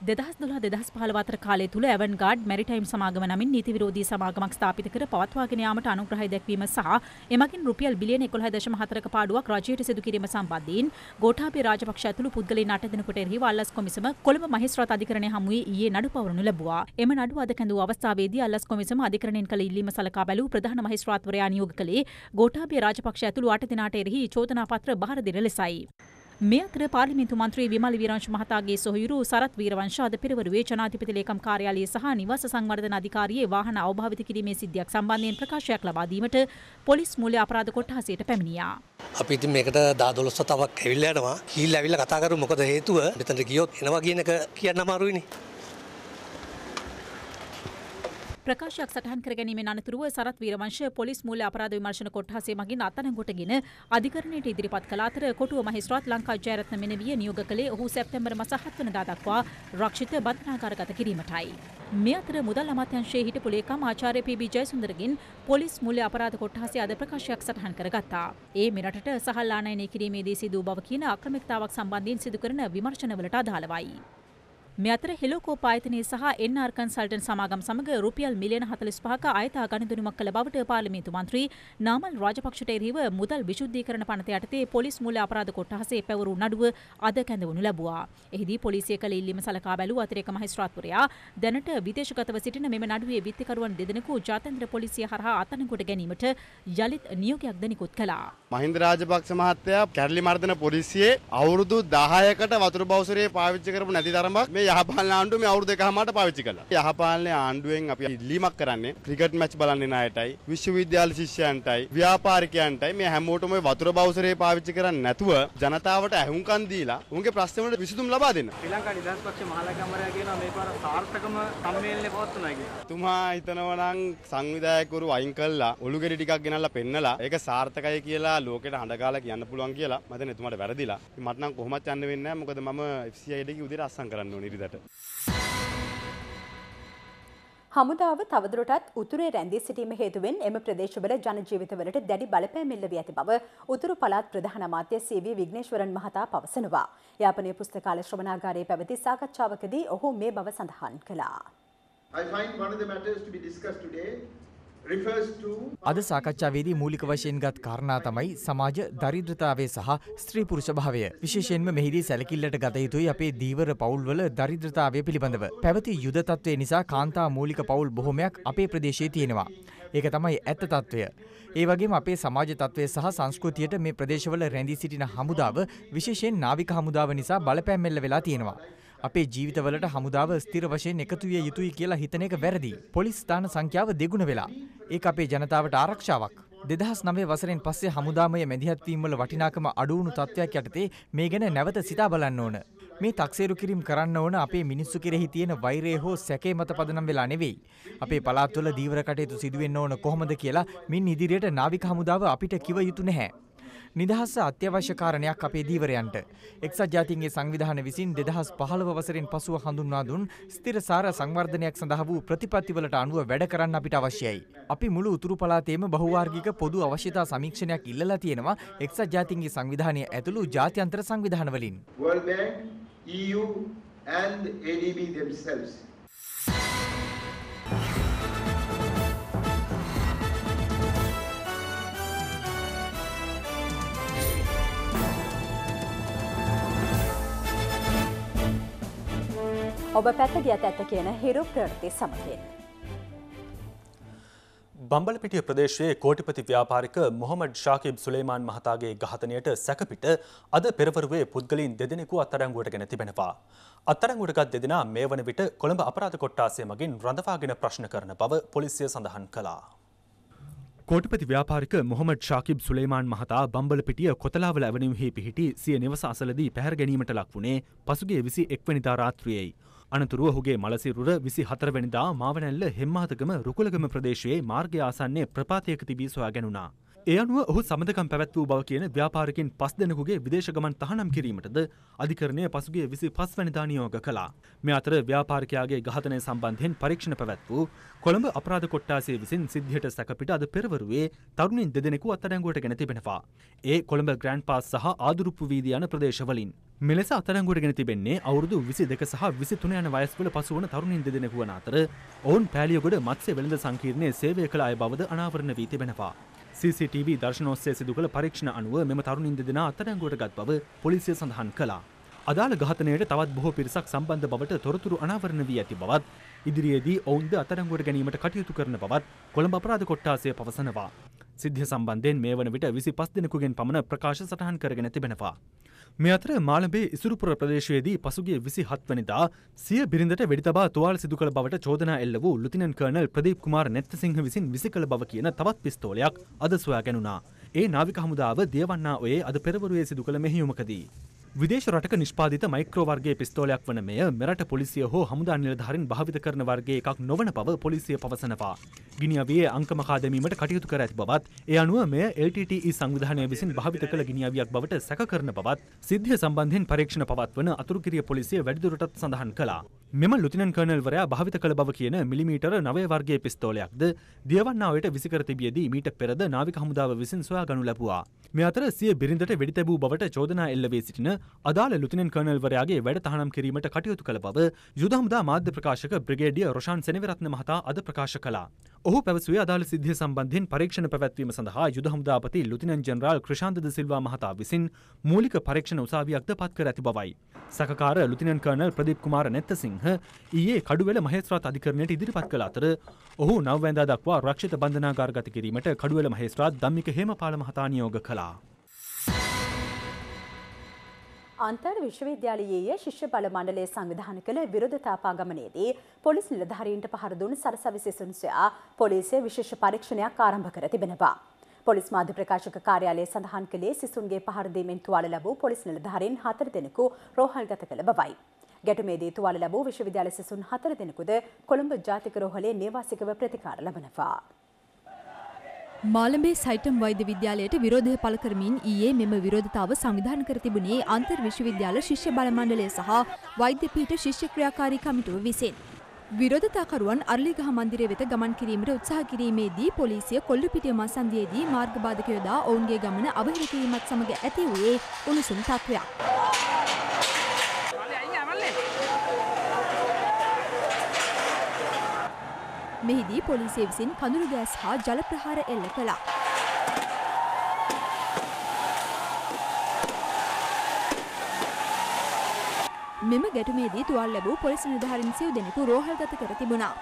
දෙදස් දොලා දෙදස් පහලවතර කාලය තුළ ඇවන් ගඩ් මැරිටයිම් සමාගම නමින් නීති විරෝධී සමාගමක් ස්ථාපිත කර පවත්වාගෙනයාමට අනුග්‍රහය දැක්වීම සහ එමගින් රුපියල් බිලියන එකොළහ දශම හතරක පාඩුවක් රජයට සිදු කිරීම සම්බන්ධයෙන් ගෝඨාපය රාජපක්ෂ ඇතුළු පුද්ගලයින් අට දිනකට එරෙහි අල්ලස් කොමිසම කොළඹ මහේස්ත්‍රාත් අධිකරණය හමුවේ ඊයේ නඩු පවරනු ලැබුවා. එම නඩුව අද කැඳවූ අවස්ථාවේදී අල්ලස් කොමිසම අධිකරණයෙන් කළ ඉල්ලීම සලකා බැලූ ප්‍රධාන මහේස්ත්‍රාත්වරයා නියෝග කළේ ගෝඨාපය රාජපක්ෂ ඇතුළු අට දිනාට එරෙහි චෝදනා පත්‍ර බාර දෙන ලෙසයි. මේ අතර පාර්ලිමේන්තු මන්ත්‍රී විමල් වීරංශ මහතාගේ සොහයුරු සරත් වීරවංශ අද පෙරවරුවේ ජනාධිපති ලේකම් කාර්යාලයේ සහ නිවාස සංවර්ධන අධිකාරියේ වාහන අවභාවිත කිරීමේ සිද්ධියක් සම්බන්ධයෙන් ප්‍රකාශයක් ලබා දීමට පොලිස් මූල්‍ය අපරාධ කොට්ටාසයට පැමිණියා. අපි ඉතින් මේකට 10 12 තවක් ඇවිල්ලා යනවා. කීල් ඇවිල්ලා කතා කරු මොකද හේතුව මෙතනට ගියොත් එනවා කියන එක කියන්න අමාරුයිනේ. ප්‍රකාශයක් සටහන් කර ගැනීමෙන් අනතුරුව සරත් වීරවංශ පොලිස් මූල්‍ය අපරාධ විමර්ශන කොට්ඨාසය මගින් අත්අඩංගුවටගෙන අධිකරණයට ඉදිරිපත් කළ අතර කොටුව මහේස්ත්‍රාත් ලංකා ජයරත්න මෙනවිය නියෝග කළේ ඔහු සැප්තැම්බර් මස 7 වෙනිදා දක්වා රක්ෂිත බන්ධනාගාරගත කිරීමටයි. මේ අතර මුදල් අමාත්‍යංශයේ හිටපු ලේකම් ආචාර්ය පී.බී. ජයසුන්දරගෙන් පොලිස් මූල්‍ය අපරාධ කොට්ඨාසය අද ප්‍රකාශයක් සටහන් කරගත්තා. ඒ මෙරටට සහල් ආනයනය කිරීමේදී සිදු බව කියන අක්‍රමිකතාවක් සම්බන්ධයෙන් සිදු කරන විමර්ශනවලට අදාළවයි. මේ අතර හෙලෝකෝප ආයතනයේ සහ NR කන්සල්ටන්ට් සමාගම් සමග රුපියල් මිලියන 45ක අයථා ගනුදෙනුමක් කළ බවට පාර්ලිමේන්තු මන්ත්‍රී නාමල් රාජපක්ෂට එරෙහිව මුදල් විශුද්ධීකරණ පනත යටතේ පොලිස් මූල්‍ය අපරාධ කොට්ටාසේ පැවරු නඩුව අද කැඳවනු ලැබුවා. එහිදී පොලිසිය කළ ඉල්ලීම සලකා බැලූ අතිරේක මහේස්ත්‍රාත්වරයා දැනට විදේශගතව සිටින මෙම නඩුවේ විත්තිකරුවන් දෙදෙනෙකු ජාත්‍යන්තර පොලිසිය හරහා අත්අඩංගුවට ගැනීමට යළිත් නියෝගයක් ද නිකුත් කළා. මහින්ද රාජපක්ෂ මහත්තයා කැරලි මර්ධන පොලිසියේ අවුරුදු 10කට වතුර බවුසරේ පාවිච්චි කරපු නැති තරමක් මේ මේ යහපාලන ආණ්ඩුව මේ අවුරුදු දෙකමාරට පාවිච්චි කළා. යහපාලන ආණ්ඩුවෙන් අපි ඉල්ලීමක් කරන්නේ ක්‍රිකට් මැච් බලන්න එන අයටයි, විශ්වවිද්‍යාල ශිෂ්‍යයන්ටයි, ව්‍යාපාරිකයන්ටයි මේ හැමෝටම ওই වතුර බවුසරේ පාවිච්චි කරන්නේ නැතුව ජනතාවට ඇහුම්කන් දීලා උන්ගේ ප්‍රශ්න වලට විසඳුම් ලබා දෙන්න. ශ්‍රී ලංකා නිදහස් පක්ෂ මහලකම්වරයා කියනවා මේ පාර සාර්ථකම සම්මේලනය පවත්වනවා කියලා. තුමා හිතනවා නම් සංවිධායකවරු අයින් කළා, ඔලුගෙඩි ටිකක් ගෙනල්ලා පෙන්නලා ඒක සාර්ථකයි කියලා ලෝකෙට හඬගාලා කියන්න පුළුවන් කියලා මම දැන් එතුමාට වැරදිලා. මට නම් කොහොමත් යන්න වෙන්නේ නැහැ මොකද මම FCID ගේ උදේට අස්සම් කරන්න ඕනේ. ඉරිදට. හමුදාව තවදුරටත් උතුරේ රැඳී සිටීම හේතුවෙන් එම ප්‍රදේශවල ජනජීවිතවලට දැඩි බලපෑම් එල්ලවී ඇති බව උතුරු පළාත් ප්‍රධාන අමාත්‍ය සීවී විග්නේශ්වරන් මහතා පවසනවා. යාපනයේ පුස්තකාල ශ්‍රවණාගාරයේ පැවති සාකච්ඡාවකදී ඔහු මේ බව සඳහන් කළා. I find one of the matters to be discussed today අද සාකච්ඡාවේදී මූලික වශයෙන් ගත් කාරණා තමයි සමාජ දරිද්‍රතාවය සහ ස්ත්‍රී පුරුෂ භාවය. විශේෂයෙන්ම මෙහිදී සැලකිල්ලට ගත යුතුයි අපේ දීවර පවුල්වල දරිද්‍රතාවය පිළිබඳව. පැවති යුද තත්ත්වය නිසා කාන්තා මූලික පවුල් බොහොමයක් අපේ ප්‍රදේශයේ තියෙනවා. ඒක තමයි ඇත්ත తත්වය. ඒ වගේම අපේ සමාජ తත්වය සහ සංස්කෘතියට මේ ප්‍රදේශවල රැඳී සිටින හමුදාව විශේෂයෙන් නාවික හමුදාව නිසා බලපෑම් මෙල්ල වෙලා තියෙනවා. අපේ ජීවිතවලට හමුදාව ස්ථිර වශයෙන් එකතු විය යුතුයි කියලා හිතන එක වැරදි. පොලිස් ස්ථාන සංඛ්‍යාව දෙගුණ වෙලා. ඒක අපේ ජනතාවට ආරක්ෂාවක්. 2009 වසරෙන් පස්සේ හමුදාමය මැදිහත්වීම් වල වටිනාකම අඩු වුණු තත්ත්වයක් යටතේ මේ ගැන නැවත සිතා බලන්න ඕන. මේ තක්සේරු කිරීම කරන්න ඕන අපේ මිනිස්සු කෙරෙහි තියෙන වෛරය හෝ සැකේ මත පදනම් වෙලා නෙවෙයි. අපේ පළාත්වල දීවර කටයුතු සිදුවෙන්න ඕන කොහොමද කියලා මින් ඉදිරියට නාවික හමුදාව අපිට කිව යුතු නැහැ. නිදහස අත්‍යවශ්‍ය කාරණයක් අපේ දීවරයන්ට. එක්සත් ජාතීන්ගේ සංවිධාන විසින් 2015 වසරෙන් පසුව හඳුන්වා දුන් ස්ථිරසාර සංවර්ධනයක් සඳහා වූ ප්‍රතිපත්තිවලට අනුව වැඩ කරන්න අපිට අවශ්‍යයි. අපි මුළු උතුරු පළාතේම බහුවාර්ගික පොදු අවශ්‍යතා සමීක්ෂණයක් ඉල්ලලා තියෙනවා එක්සත් ජාතීන්ගේ සංවිධානය ඇතුළු ජාත්‍යන්තර සංවිධාන වලින්. World Bank, EU and ADB themselves ඔබ පැත්තගියත් ඇත්ත කියන හිරු ප්‍රවෘති සමකින්. බම්බලපිටිය ප්‍රදේශයේ කෝටිපති ව්‍යාපාරික මොහොමඩ් ශාකිබ් සුලේමාන් මහතාගේ ඝාතනයට සැකපිට අද පෙරවරුවේ පුද්ගලින් දෙදෙනෙකු අත්අඩංගුවට ගෙන තිබෙනවා. අත්අඩංගුවටගත් දෙදෙනා මේ වන විට කොළඹ අපරාධ කොට්ටාසය මගින් රඳවාගෙන ප්‍රශ්න කරන බව පොලිසිය සඳහන් කළා. කෝටිපති ව්‍යාපාරික මොහමඩ් ශාකිබ් සුලේමාන් මහතා බම්බලපිටිය කොතලාවල ඇවනිවහි පිහිටි සිය නිවස අසලදී පැහැර ගැනීමට ලක් වුණේ පසුගේ විසි එක්වනිදා රාත්‍රියයි. අනතුරුව ඔහුගේ මලසිරුර විසි හතරවැනිදා මාවනැල්ල හෙම්මාතකම රුකුලගම ප්‍රදේශයේ මාර්ග ආසන්නේ ප්‍රපාතයක තිබී සොයා ගැනුණා. ඒ අනුව ඔහු සමඳකම් පැවැත් වූ බව කියන ව්‍යාපාරකින් පස් දෙනකුගේ විදේශගමන් තහනම් කිරීමටද අධිකරණය පසුගේ විසි පස් වැනිදා නියෝග කළා. මේ අතර ව්‍යාපාරිකයාගේ ඝාතනය සම්බන්ධයෙන් පරීක්ෂණ පැවැත් වූ කොළඹ අපරාධ කොට්ටාසේ විසින් සිද්ධියට සැකපිට අද පෙරවරුවේ තරුණින් දෙදෙනෙකු අත්අඩංගුවට ගෙන තිබෙනවා. ඒ කොළඹ ග්‍රෑන්ඩ් පාස් සහ ආදුරුප්පු වීදි යන ප්‍රදේශවලින්. මෙලෙස අත්අඩංගුවට ගෙන තිබෙන්නේ අවුරුදු විසි දෙක සහ විසි තුන යන වයස්වල පසු වන තරුණින් දෙදෙනෙකු වන අතර ඔවුන් පෑලියගොඩ මත්ස්‍ය වෙළඳ සංකීර්ණයේ සේවය කළ අය බවද අනාවරණ වී තිබෙනවා. CCTV දර්ශන ඔස්සේ සිදු කළ පරීක්ෂණ අනුව මෙම තරුණින් දෙදෙනා අත්අඩංගුවට ගත් බව පොලිසිය සඳහන් කළා. අදාළ ඝාතනයට තවත් බොහෝ පිරිසක් සම්බන්ධ බවට තොරතුරු අනාවරණ වී ඇති බවත් ඉදිරියේදී ඔවුන්ද අත්අඩංගුවට ගැනීමට කටයුතු කරන බවත් කොළඹ අපරාධ කොට්ටාසය පවසනවා. සිද්ධිය සම්බන්ධයෙන් මේ වන විට 25 දිනකුගෙන් පමණ ප්‍රකාශ සටහන් කරගෙන තිබෙනවා. මේ අතර මාළඹේ ඉසුරුපුර ප්‍රදේශයේදී පසුගිය විසි හත්වනිදා සිය බිරිඳට වෙඩිතබා තුවාල සිදු කළ බවට චෝදනා එල්ල වූ ලුතිනන් කර්නල් ප්‍රදීප් කුමාර නැත්තසිංහ විසින් විසි කළ බව කියන තවත් පිස්තෝලයක් අද සොයා ගැනුණා. ඒ නාවික හමුදාව දියවන්නා ඔයේ අද පෙරවරුවේ සිදු කළ මෙහියුමකදී. විදේශ රටක නිෂ්පාදිත මයික්‍රෝ වර්ගයේ පිස්තෝලයක් වන මෙය මෙරට පොලිසිය හෝ හමුදා නිලධාරීන් භාවිත කරන වර්ගයේ එකක් නොවන බව පොලිසිය පවසනවා. ගිනිඅවියේ අංක මකා දැමීමට කටයුතු කර ඇති බවත්, ඒ අනුව මෙය LTTE සංවිධානය විසින් භාවිත කළ ගිනිඅවියක් බවට සැක කරන බවත් සිද්ධිය සම්බන්ධයෙන් පරීක්ෂණ පවත්වන අතුරුකිරිය පොලිසිය වැඩිදුරටත් සඳහන් කළා. මෙම ලුතිනන් කර්නල්වරයා භාවිත කළ බව කියන මිලිමීටර නවය වර්ගයේ පිස්තෝලයක්ද දියවන්නාවට විසිකර තිබියදී මීට පෙරද නාවික හමුදාව විසින් සොයා ගනු ලැබුවා. මේ අතර සිය බිරිඳට වෙඩි තැබූ බවට චෝදනා එල්ල වී සිටින අදාළ ලුතිනන් කර්නල්වරයාගේ වැඩ තහනම් කිරීමට කටයුතු කළ බව යුදහමුදා මාධ්‍ය ප්‍රකාශක බ්‍රිගේඩිය රොෂාන් සෙනවිරත්න මහතා අද ප්‍රකාශ කළා. ඔහු පැවසුවේ අදාළ සිද්ධිය සම්බන්ධයෙන් පරීක්ෂණ පැවැත්වීම සඳහා යුදහමුදාපති ලුතිනන් ජෙනරාල් ක්‍රෂාන්තද සිල්වා මහතා විසින් මූලික පරීක්ෂණ උසාවියක්ද පත් කර ඇති බවයි. සකකාර ලුතිනන් කර්නල් ප්‍රදීප් කුමාර නැත්තසිංහ ඊයේ කඩුවෙල මහේස්ත්‍රාත් අධිකරණයට ඉදිරිපත් කළ අතර ඔහු නවවැදා දක්වා රක්ෂිත බන්ධනාගාර ගත කිරීමට කඩුවෙල මහේස්ත්‍රාත් ධම්මික හේමපාල මහතා නියෝග කළා. අන්තර් විශ්වවිද්‍යාලයේය ශිෂ්‍ය බල මණ්ඩලය සංවිධාන කළ විරෝධතාපාගමනයේදී පොලිස් නිලධාරීන්ට පහරදුන් සරසවිසිසුන් සොයා පොලිසිය විශේෂ පරීක්ෂණයක් ආරම්භ කර තිබෙනවා. පොලිස් මාධ්‍ය ප්‍රකාශක කාර්යාලය සඳහන් කළේ සිසුන්ගේ පහරදීමෙන් තුවාල ලැබූ පොලිස් නිලධාරීන් හතර දෙනෙකු රෝහල්ගත කළ බවයි. ගැටුමේදී තුවාල ලැබූ විශ්වවිද්‍යාල සිසුන් හතර දෙනෙකුද කොළඹ ජාතික රෝහලේ නේවාසිකව ප්‍රතිකාර ලබනවා. මාලඹේ සයිටම් වෛද්‍ය විද්‍යාලයට විරෝධය පළ කරමින් ඊයේ මෙම විරෝධතාව සංවිධාන කර තිබුණේ අන්තර් විශ්වවිද්‍යාල ශිෂ්‍ය බල මණ්ඩලය සහ වෛද්‍ය පීඨ ශිෂ්‍ය ක්‍රියාකාරී කමිටුව විසින්. විරෝධතාකරුවන් අරලිගහ මන්දිරය වෙත ගමන් කිරීමට උත්සාහ කිරීමේදී පොලිසිය කොල්ලුපිටිය මසන්දියේදී මාර්ග බාධක යොදා ඔවුන්ගේ ගමන අවහිර කිරීමත් සමග ඇති වූයේ උණුසුම් තත්ත්වයක්. මෙහිදී පොලිසිය විසින් කඳුළු ගෑස් හා ජල ප්‍රහාර එල්ල කළා. මෙම ගැටුමේදී තුවාල ලැබූ පොලිස් නිලධාරීන් සිව් දෙනෙකු රෝහල්ගත කර තිබුණා.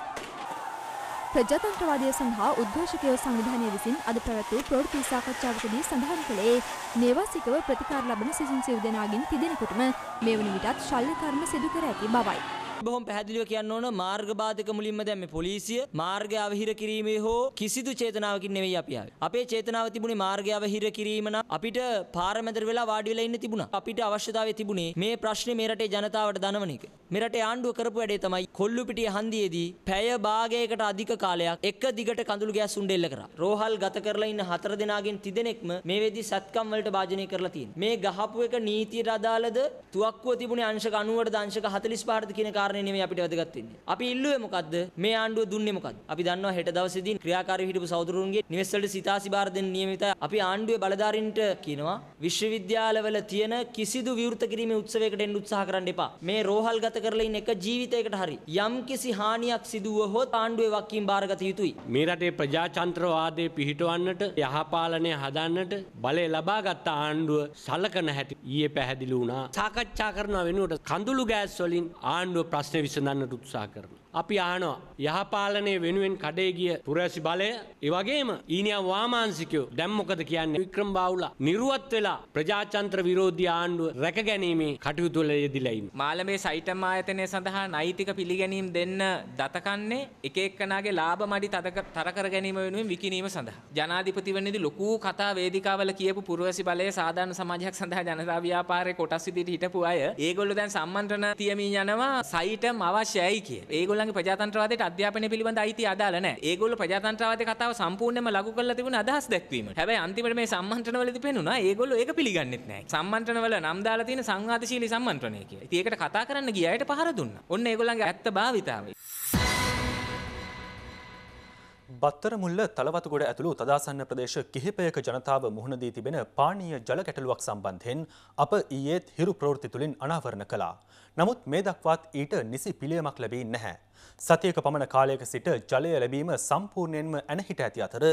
ප්‍රජාතන්ත්‍රවාදය සඳහා උද්ඝෝෂකයෝ සංවිධානය විසින් අද පැවැත් වූ ප්‍රවෘත්ති සාකච්ඡාවකදී සඳහන් කළේ නේවාසිකව ප්‍රතිකාර ලබන සිසුන් සිව් දෙනාගෙන් තිදෙනෙකුටම මේ වන විටත් ශල්‍ය කර්ම සිදු කර ඇති බවයි. බොහොම පැහැදිලිව කියන්න ඕන මාර්ග බාධක මුලින්ම දැන් මේ පොලිසිය මාර්ගය අවහිර කිරීමේ හෝ කිසිදු චේතනාවකින් නෙවෙයි අපි ආවේ. අපේ චේතනාව තිබුණේ මාර්ගය අවහිර කිරීම නම් අපිට පාර මැදට වෙලා වාඩි වෙලා ඉන්න තිබුණා. අපිට අවශ්‍යතාවය තිබුණේ මේ ප්‍රශ්නේ මේ රටේ ජනතාවට දනවන එක. මේ රටේ ආණ්ඩුව කරපු වැඩේ තමයි කොල්ලුපිටිය හන්දියේදී පැය භාගයකට අධික කාලයක් එක දිගට කඳුළු ගෑස් උණ්ඩෙල්ල කරා. රෝහල් ගත කරලා ඉන්න හතර දෙනාගෙන් තිදෙනෙක්ම මේ වෙදී සත්කම් වලට භාජනය කරලා තියෙනවා. මේ ගහපු එක නීතියට අදාළද තුවක්කුව තිබුණේ අංශක 90ටද අංශක 45ටද කියන කාරණා කාරණේ නෙමෙයි අපිට වැදගත් වෙන්නේ. අපි ඉල්ලුවේ මොකද්ද? මේ ආණ්ඩුව දුන්නේ මොකද්ද? අපි දන්නවා හෙට දවසේදී ක්‍රියාකාරීව හිටපු සහෝදරවරුන්ගේ නිවෙස් වලට සිතාසි බාර දෙන්න නියමිතයි. අපි ආණ්ඩුවේ බලධාරීන්ට කියනවා විශ්වවිද්‍යාලවල තියෙන කිසිදු විවෘත කිරීමේ උත්සවයකට එන්න උත්සාහ කරන්න එපා. මේ රෝහල් ගත කරලා ඉන්න එක ජීවිතයකට හරි. යම් කිසි හානියක් සිදු වුවහොත් ආණ්ඩුවේ වකින් බාරගත යුතුයි. මේ රටේ ප්‍රජාතන්ත්‍රවාදය පිහිටවන්නට යහපාලනය හදන්නට බලය ලබාගත් ආණ්ඩුව සලකන හැටි ඊයේ පැහැදිලි වුණා. සාකච්ඡා කරන වෙනුවට කඳුළු ගෑස් වලින් ආණ්ඩුව ශාස්ත්‍රය විසඳන්නට උත්සා කරන. අපි ආනවා. යහපාලනය වෙනුවෙන් කඩේ ගිය පුරැසි බලය ඒ වගේම ඊනියා වාමාංශිකයෝ දැන් මොකද කියන්නේ වික්‍රම බාවුලා නිර්වත් වෙලා ප්‍රජාතන්ත්‍ර විරෝධී ආණ්ඩුව රැක ගැනීමේ කටයුතු වල යෙදිලා ඉන්නේ. මාළමේ සයිටම් ආයතනය සඳහා නෛතික පිළිගැනීම් දෙන්න දතකන්නේ එක එක්කනාගේ ලාභ මඩි තර කර ගැනීම වෙනුවෙන් විකිණීම සඳහා. ජනාධිපතිවරණයේදී ලොකු කතා වේදිකාවල කියපු පුරවැසි බලය සාධාරණ සමාජයක් සඳහා ජනතා ව්‍යාපාරයේ කොටස් විදිහට හිටපු අය ඒගොල්ලෝ දැන් සම්මන්ත්‍රණ තියමින් යනවා සයිටම් අවශ්‍යයි කිය. ඒගොල්ලෝ ඒගොල්ලන්ගේ ප්‍රජාතන්ත්‍රවාදයට අධ්‍යාපනය පිළිබඳ අයිති අදාළ නැහැ. ඒගොල්ලෝ ප්‍රජාතන්ත්‍රවාදයේ කතාව සම්පූර්ණයෙන්ම ලඟු කරලා තිබුණ අදහස් දැක්වීමට. හැබැයි අන්තිමට මේ සම්මන්ත්‍රණවලදී පෙන්නුණා ඒගොල්ලෝ ඒක පිළිගන්නෙත් නැහැ. සම්මන්ත්‍රණවල නම් දාලා තියෙන සංවාදශීලී සම්මන්ත්‍රණය කියලා. ඉතින් ඒකට කතා කරන්න ගිය අයට පහර දුන්නා. ඔන්න ඒගොල්ලන්ගේ ඇත්ත භාවිතාවයි. බත්තර මුල්ල තලවතුගොඩ ඇතුළු තදාසන්න ප්‍රදේශ කිහිපයක ජනතාව මුහුණදී තිබෙන පානීය ජල ගැටලුවක් සම්බන්ධයෙන් අප ඊයේත් හිරු ප්‍රවෘත්ති තුළින් අනාවරණ කළා. නමුත් මේ දක්වාත් ඊට නිසි පිළියමක් ලැබී නැහැ. සතියක පමණ කාලයක සිට ජලය ලැබීම සම්පූර්ණයෙන්ම ඇනහිට ඇති අතර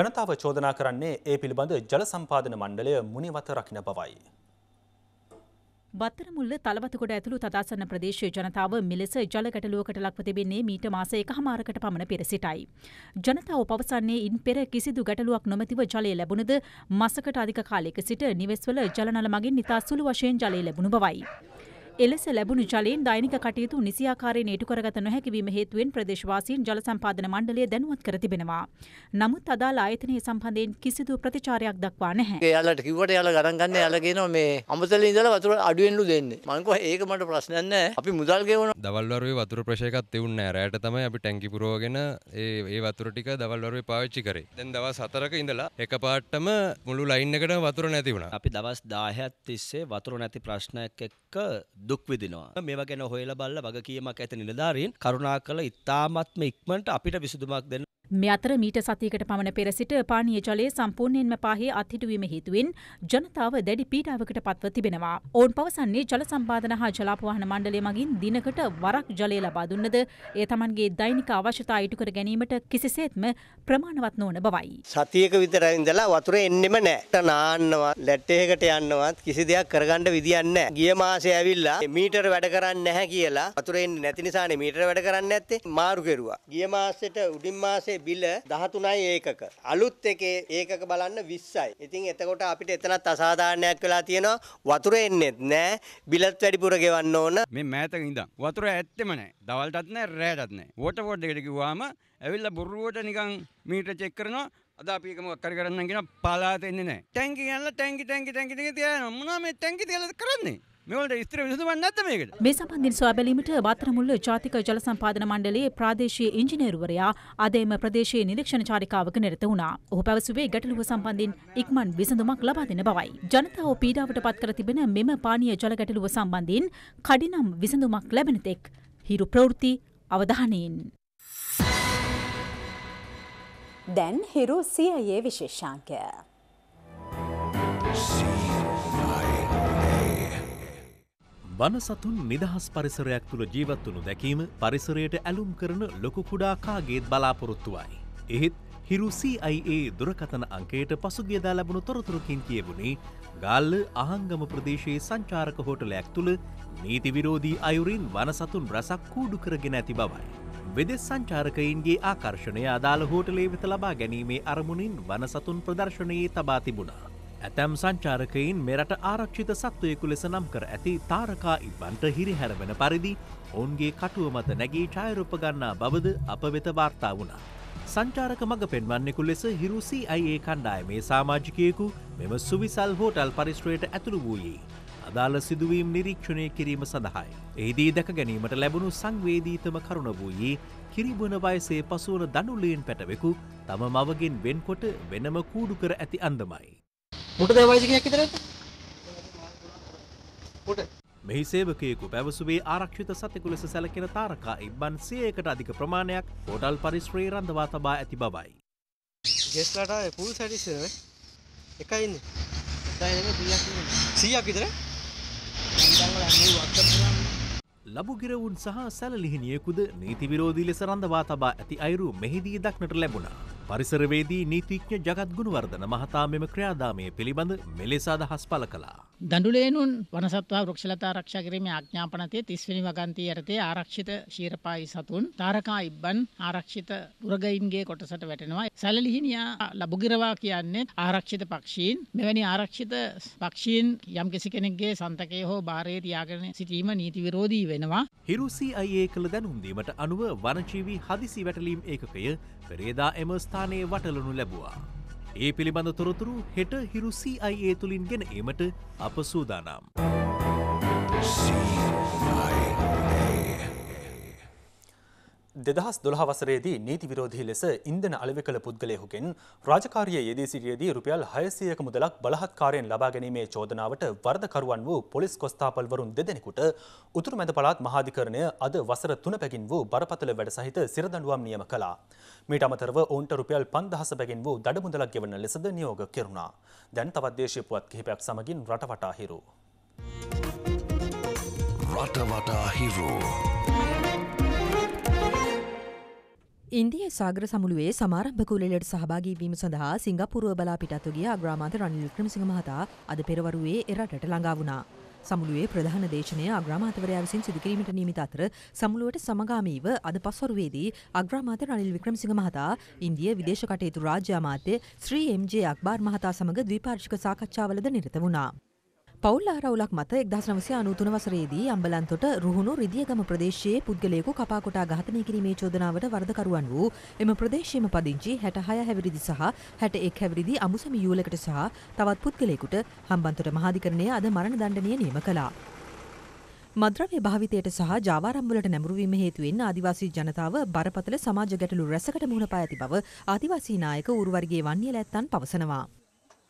ජනතාව චෝදනා කරන්නේ ඒ පිළිබඳ ජල සම්පාදන මණ්ඩලය මුනිවත රකින බවයි. බත්තරමුල්ල තලවතකොට ඇතුළු තදාසන්න ප්‍රදේශය ජනතාව මෙලෙස ජලගැටලුවකට ලක්ව තිබෙන්නේ මීට මාස එකහමාරකට පමණ පෙර සිටයි. ජනතාව පවසන්නේ ඉන් පෙර කිසිදු ගැටලුවක් නොමැතිව ජලය ලැබුණද මසකට අධික කාලයක සිට නිවෙස්වල ජලනල මගින් ඉතා සුළු වශයෙන් ජලය ලැබුණු බවයි. එලෙස ලැබුණු ජලයෙන් දෛනික කටයුතු නිසියාකාරයෙන් ඒටු කරගත නොහැකි වීම හේතුවෙන් ප්‍රදේශවාසීන් ජල සම්පාදන මණ්ඩලය දැනුවත් කර තිබෙනවා. නමුත් අදාළ ආයතනය සම්බන්ධයෙන් කිසිදු ප්‍රතිචාරයක් දක්වා නැහැ. එයාලට කිව්වට එයාලා ගණන් ගන්න එයාලා කියනවා මේ අමතලේ ඉඳලා වතුර අඩුවෙන්ලු දෙන්නේ. මම කිව්වා ඒක මට ප්‍රශ්නයක් නැහැ. අපි මුදල් ගෙවනවා. දවල් වරුවේ වතුර ප්‍රශේකත් තියුන්නේ නැහැ. රැයට තමයි අපි ටැංකි පුරවගෙන ඒ ඒ වතුර ටික දවල් වරුවේ පාවිච්චි කරේ. දැන් දවස් 4ක ඉඳලා එකපාරටම මුළු ලයින් එකට වතුර නැති වුණා. අපි දවස් 10ක් තිස්සේ වතුර නැති ප්‍රශ්නයක් එක්ක දුක් විඳිනවා. මේවා ගැන හොයලා බලලා වගකීමක් ඇති නිලධාරීන් කරුණාකර ඉතාමත්ම ඉක්මනට අපිට විසඳුමක් දෙන්න මේ අතර මීට සතියකට පමණ පෙර සිට පානීය ජලය සම්පූර්ණයෙන්ම පාහේ අත්හිටුවීම හේතුවෙන් ජනතාව දැඩි පීඩාවකට පත්ව තිබෙනවා. ඔවුන් පවසන්නේ ජල සම්පාදන හා ජලාපවාහන මණ්ඩලය මගින් දිනකට වරක් ජලය ලබා දුන්නද ඒ තමන්ගේ දෛනික අවශ්‍යතා ඉටු කර ගැනීමට කිසිසේත්ම ප්‍රමාණවත් නොවන බවයි. සතියක විතර ඉඳලා වතුර එන්නෙම නැහැ. නාන්නවා, ලැට්ටේකට යන්නවත් කිසි දෙයක් කරගන්න විදියක් නැහැ. ගිය මාසේ ඇවිල්ලා මීටර වැඩ කරන්නේ නැහැ කියලා වතුර එන්නේ නැති නිසානේ මීටර වැඩ කරන්නේ නැත්තේ. මාරු කෙරුවා. ගිය මාසෙට උඩින් මාසේ බිල 13යි ඒකක. අලුත් එකේ ඒකක බලන්න 20යි. ඉතින් එතකොට අපිට එතනත් අසාධාරණයක් වෙලා තියෙනවා. වතුර එන්නේත් නැහැ. බිලත් වැඩිපුර ගෙවන්න ඕන. මේ මෑතක ඉඳන් වතුර ඇත්තෙම නැහැ. දවල්ටත් නැහැ, රෑටත් නැහැ. වෝටර් බෝඩ් එකට කිව්වම ඇවිල්ලා බොරුවට නිකන් මීටර් චෙක් කරනවා. අද අපික මොක්කර කරන්න කියෙන පලාතෙන්නේ නෑ ටැන්කි කියල්ල ටැන්කි ටැන්කි ටැන්කි තිය මොනම ටැන්කි තියල කරන්නේ මෙවලට ස්ත්‍ර විසඳුමක් නැත්නම් මේකට. මේ සම්බන්ධයෙන් සොයා බැලීමට වතරමුල්ල ජාතික ජල සම්පාදන මණ්ඩලයේ ප්‍රාදේශීය ඉංජිනේරුවරයා අද එම ප්‍රදේශයේ නිරීක්ෂණ චාරිකාවක නිරත වුණා. ඔහු පැවසුවේ ගැටලුව සම්බන්ධයෙන් ඉක්මන් විසඳුමක් ලබා දෙන බවයි. ජනතාව පීඩාවට පත් කර තිබෙන මෙම පානීය ජල ගැටලුව සම්බන්ධයෙන් කඩිනම් විසඳුමක් ලැබෙන තෙක් හිරු ප්‍රවෘත්ති අවධානයෙන්. දැන් හිරු සියයේ විශේෂාංකය. සිය වනසතුන් නිදහස් පරිසරයක් තුළ ජීවත්වනු දැකීම පරිසරයට ඇලුම් කරන ලොකුකුඩා කාගේත් බලාපොරොත්තුවයි. එහෙත් හිරු CIAඒ දුරකතන අංකයට පසුගියදා ලැබුණු තොරතුරකින් කියවුණේ ගල්ල අහංගම ප්‍රදේශයේ සංචාරක හෝටලයක් තුළ නීති විරෝධී අයුරින් වනසතුන් රසක් කූඩු කරගෙන ඇති බවයි. වෙදෙස් සංචාරකයින්ගේ ආකර්ශණය අදාළ හෝටලේ වෙත ලබා ගැනීමේ අරමුණින් වනසතුන් ප්‍රදර්ශනයේ තබා තිබුණා. ඇතැම් සංචාරකයින් මෙරට ආරක්ෂිත සත්වයකු ලෙස නම් කර ඇති තාරකා ඉබන්ට හිරිහැරවන පරිදි ඔවුන්ගේ කටුව මත නැගී ඡායරූපගන්නා බවද අප වෙත වාර්තා වුණා. සංචාරක මඟ පෙන්වන්නෙකු ලෙස හිරුසී අයිඒ කණ්ඩායමේ සාමාජිකයෙකු මෙම සුවිසල් හෝටල් පරිස්ත්‍රයට ඇතුළු වූයේ. අදාළ සිදුවීම් නිරීක්ෂණය කිරීම සඳහායි. එහිදී දැක ගැනීමට ලැබුණු සංවේදීතම කරුණ වූයේ කිරිබුණ වයසේ පසුවන දනුලයෙන් පැටවෙකු තම මවගෙන් වෙන්කොට වෙනම කූඩු කර ඇති අන්දමයි. මුට දේවාජකයක් ඉතරද මෙහි සේවකයෙකු පැවසුවේ ආරක්ෂිත සතෙකු ලෙස සැලකෙන තාරකා ඉබ්බන් සියයකට අධික ප්‍රමාණයක් හෝටල් පරිශ්‍රී රඳවා තබා ඇති බවයි. ගෙස්ලට පුල් සැටිස්සර එකයින්න සීයක් විතර ලබුගිරවුන් සහ සැලලිහිනියෙකුද නීති විරෝධී ලෙස රඳවා තබා ඇති අයුරු මෙහිදී දක්නට ලැබුණා. පරිසරවේදී නීතිඥ ජගත් ගුණවර්ධන මහතා මෙම ක්‍රියාදාමය පිළිබඳ මෙලෙස අදහස් පළ කළා. දඩුලේනුන් වනසත්වා රක්ෂලතා රක්ෂා කිරීම ආඥාපනතය තිස්වනි වගන්තී ඇරතේ ආරක්ෂිත ශීරපායි සතුන් තාරකා ඉබ්බන් ආරක්ෂිත පුරගයින්ගේ කොටසට වැටෙනවා. සැලලිහිනියා ලබුගිරවා කියන්නේ ආරක්ෂිත පක්ෂීන් මෙවැනි ආරක්ෂිත පක්ෂීන් යම් කිසි කෙනෙක්ගේ සන්තකය හෝ භාරය තියාගෙන සිටීම නීති විරෝධී වෙනවා. හිරුසි අයේ කළ දැනුම්දීමට අනුව වනචීවී හදිසි වැටලීම් ඒකය පෙරේදා එම ස්ථානයේ වටලනු ලැබවා. ඒ පිළිබඳ තොරතුරු හෙට හිරු CIA තුළින් ගෙන ඒමට අප සූදානම්. සී. දෙදහස් දොළහ වසරේදී නීති විරෝධී ලෙස ඉන්දන අලෙවි කළ පුද්ගලයහුගෙන් රාජකාරය යෙදී සිටියදී රුපියල් හයසයක මුදලක් බලහත්කාරයෙන් ලබා ගැනීමේ චෝදනාවට වර්ධකරුවන් වූ පොලිස් කොස්ථාපල්වරුන් දෙදෙනෙකුට උතුරු මැද පළාත් මහාධිකරණය අද වසර තුන පැකින් වූ බරපතල වැඩ සහිත සිරදඬුවම් නියම කළා. මීට අමතරව ඔවුන්ට රුපියල් පන්දහස පැකින් වූ දඩ මුදලක් ගෙවන ලෙසද නියෝග කෙරුණා. දැන් තවත් දේශීයපුවත් කිහිපයක් සමගින් රටවටා හිරු. රටවටා හිරු. ඉන්දිය සාග්‍ර සමුළුවේ සමාරම්භකූලලට සහභාගීවීම සඳහා සිංගපුරුව බලා පිටත්තුගේ අග්‍රාමාත රනිල් ක්‍රමසිංහ මහතා අද පෙරවරුවේ එරටට ළඟාවුණා. සමුළුවේ ප්‍රධාන දේශනය අග්‍රාමාතවරයා විසින් සිදුකිරීමට නීමිත අතර සමුළුවට සමගාමීව අද පස්වරුවේදී අග්‍රාමාත රනිල් වික්‍රමසිංහ මහතා ඉන්දිය විදේශ කටයුතු රාජ්‍ය අමාත්‍ය ශ්‍රී එම්ජේ අක්බාර් මහතා සමඟ ද්විපාර්ශික සාකච්ඡාවලද නිරත වුණා. පෞල්ලාරවුලක් මත එක්දස් නවසය අනූතුන වසරේදී අම්බලන්තොට රුහුණු රිදියගම ප්‍රදේශයේ පුද්ගලයකු කපාකොටා ඝාතනය කිරීමේ චෝදනාවට වරදකරුවන් වූ එම ප්‍රදේශයම පදිංචි හැට හය හැවිරිදි සහ හැට එක් හැවිරිදි අමුසම යුවලකට සහ තවත් පුද්ගලයෙකුට හම්බන්තොට මහාධිකරණය අද මරණ දණ්ඩනය නියම කළා. මද්‍රව්‍ය භාවිතයට සහ ජාවාරම්වලට නැමුරුවීම හේතුවෙන් ආදිවාසී ජනතාව බරපතල සමාජ ගැටලු රැසකට මුහුණ පා ඇති බව ආදිවාසී නායක ඌරුවර්ගේ වන්නියලැත්තන් පවසනවා.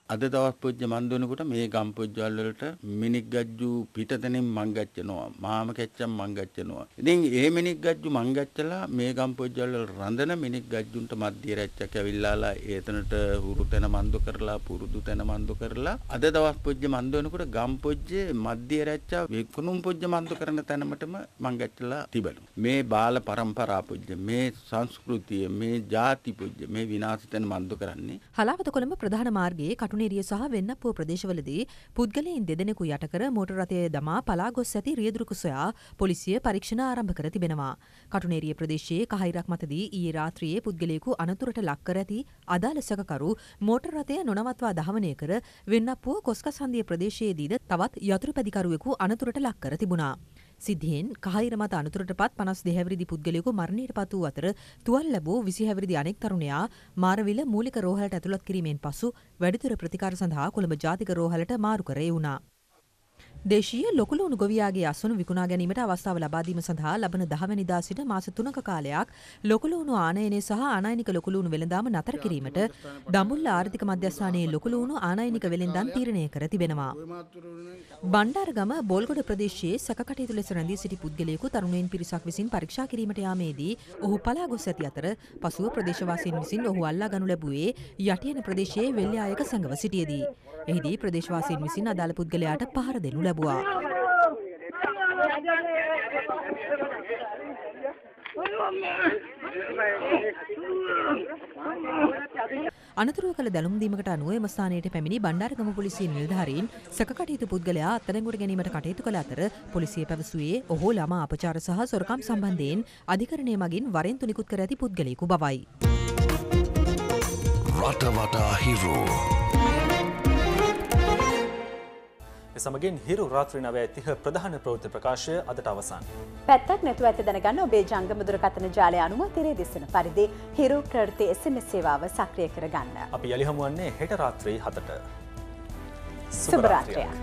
අද දවස් පූජ්‍ය මන් දෙනකොට මේ ගම් පූජ්‍යවල වලට මිනික් ගජ්ජු පිටතෙනින් මං ගච්චනවා මාම කැච්චම් මං ගච්චනවා ඉතින් ඒ මිනික් ගජ්ජු මං ගච්චලා මේ ගම් පූජ්‍යවල රඳන මිනික් ගජ්ජුන්ට මැදිය රැච්චක් ඇවිල්ලාලා ඒතනට හුරු තැන මන්දු කරලා පුරුදු තැන මන්දු කරලා අද දවස් පූජ්‍ය මන් දෙනකොට ගම් පූජ්‍ය මැදිය රැච්චා විකුණුම් පූජ්‍ය මන්දු කරන තැනමටම මං ගච්චලා තිබලු මේ බාල પરම්පරා පූජ්‍ය මේ සංස්කෘතිය මේ ಜಾති පූජ්‍ය මේ විනාශ තැන මන්දු කරන්නේ හලාවත කොළඹ ප්‍රධාන මාර්ගයේ කටුනෙරිය සහ වෙන්නපුව ප්‍රදේශවලදී පුද්ගලයින් දෙදෙනෙකු යටකර මෝටර් රථය දමා පලා ගොස් ඇති රියදුරුකු සොයා පොලිසිය පරීක්ෂණ ආරම්භ කර තිබෙනවා. කටුනෙරිය ප්‍රදේශයේ කහිරක් මතදී ඊයේ රාත්‍රියේ පුද්ගලයෙකු අනතුරට ලක් කර ඇති අදාළ සැකකරු මෝටර් රථය නොනවත්වා දහවනය කර වෙන්නපුව කොස්කසන්දිය ප්‍රදේශයේදීද තවත් යතුරුපැදිකරුවෙකු අනතුරට ලක් කර තිබුණා. සිද්ධියෙන් කහිර මත අනතුරටපත් 52 හැවිරිදි පුද්ගලයෙකු මරණයට පත් වූ අතර තුවල් ලැබූ 20 හැවිරිදි අනෙක් තරුණයා මාරවිල මූලික රෝහලට ඇතුළත් කිරීමෙන් පසු වැඩිදුර ප්‍රතිකාර සඳහා කොළඹ ජාතික රෝහලට මාරු කර ඒ වුණා. දේශීය ලොකුලුණු ගොවියාගේ අසුණු විකුණා ගැනීමට අවස්ථාව ලබා දීම සඳහා ලබන 10 වෙනිදා සිට මාස 3ක කාලයක් ලොකුලුණු ආනයනය සහ ආනයනික ලොකුලුණු වෙළඳාම නතර කිරීමට දඹුල්ල ආර්ථික මධ්‍යස්ථානයේ ලොකුලුණු ආනයනික වෙළෙන්දන් තීරණය කර තිබෙනවා. බණ්ඩාරගම බෝල්ගොඩ ප්‍රදේශයේ සැකකටයුතු ලෙස රැඳී සිටි පුද්ගලයෙකු තරුණයන් පිරිසක් විසින් පරීක්ෂා කිරීමට යාමේදී ඔහු පලා ගොස් ඇති අතර පසුව ප්‍රදේශවාසීන් විසින් ඔහු අල්ලා ගනු ලැබුවේ යටියන ප්‍රදේශයේ වෙල්යායක සැඟව සිටියේදී. එහිදී ප්‍රදේශවාසීන් විසින් අදාළ පුද්ගලයාට පහර දෙනු ලැබුවා. අනතුරුව කළ දැනුම් දීමකට අනුව එම ස්ථානයට පැමිණි බණ්ඩාරගම පොලිසිය නිලධාරීන් සැකකටයුතු පුද්ගලයා අත්අඩංගුවට ගැනීමට කටයුතු කළ අතර පොලිසිය පැවසුවේ ඔහු ළමා අපචාර සහ සොරකම් සම්බන්ධයෙන් අධිකරණය මගින් වරෙන් තුනිකුත් කර ඇති පුද්ගලයෙකු බවයි. රටවටා හිරෝ එසමගින් හිරු රාත්‍රී නවය තිහ ප්‍රධාන ප්‍රෘති ප්‍රකාශය අදට අවසන්. පැත්තක් නැතු ඇත දැනගන්න ඔබේ ජංගමදුරකතන ජාලය අනුව තිරේ දෙසන පරිදි හිරු ප්‍රෘති එසමස් සේවාව සක්‍රිය කරගන්න. අපි යළිහමුවන්නේ හෙට රාත්‍රී හතට. සුභරාත්‍රයක්.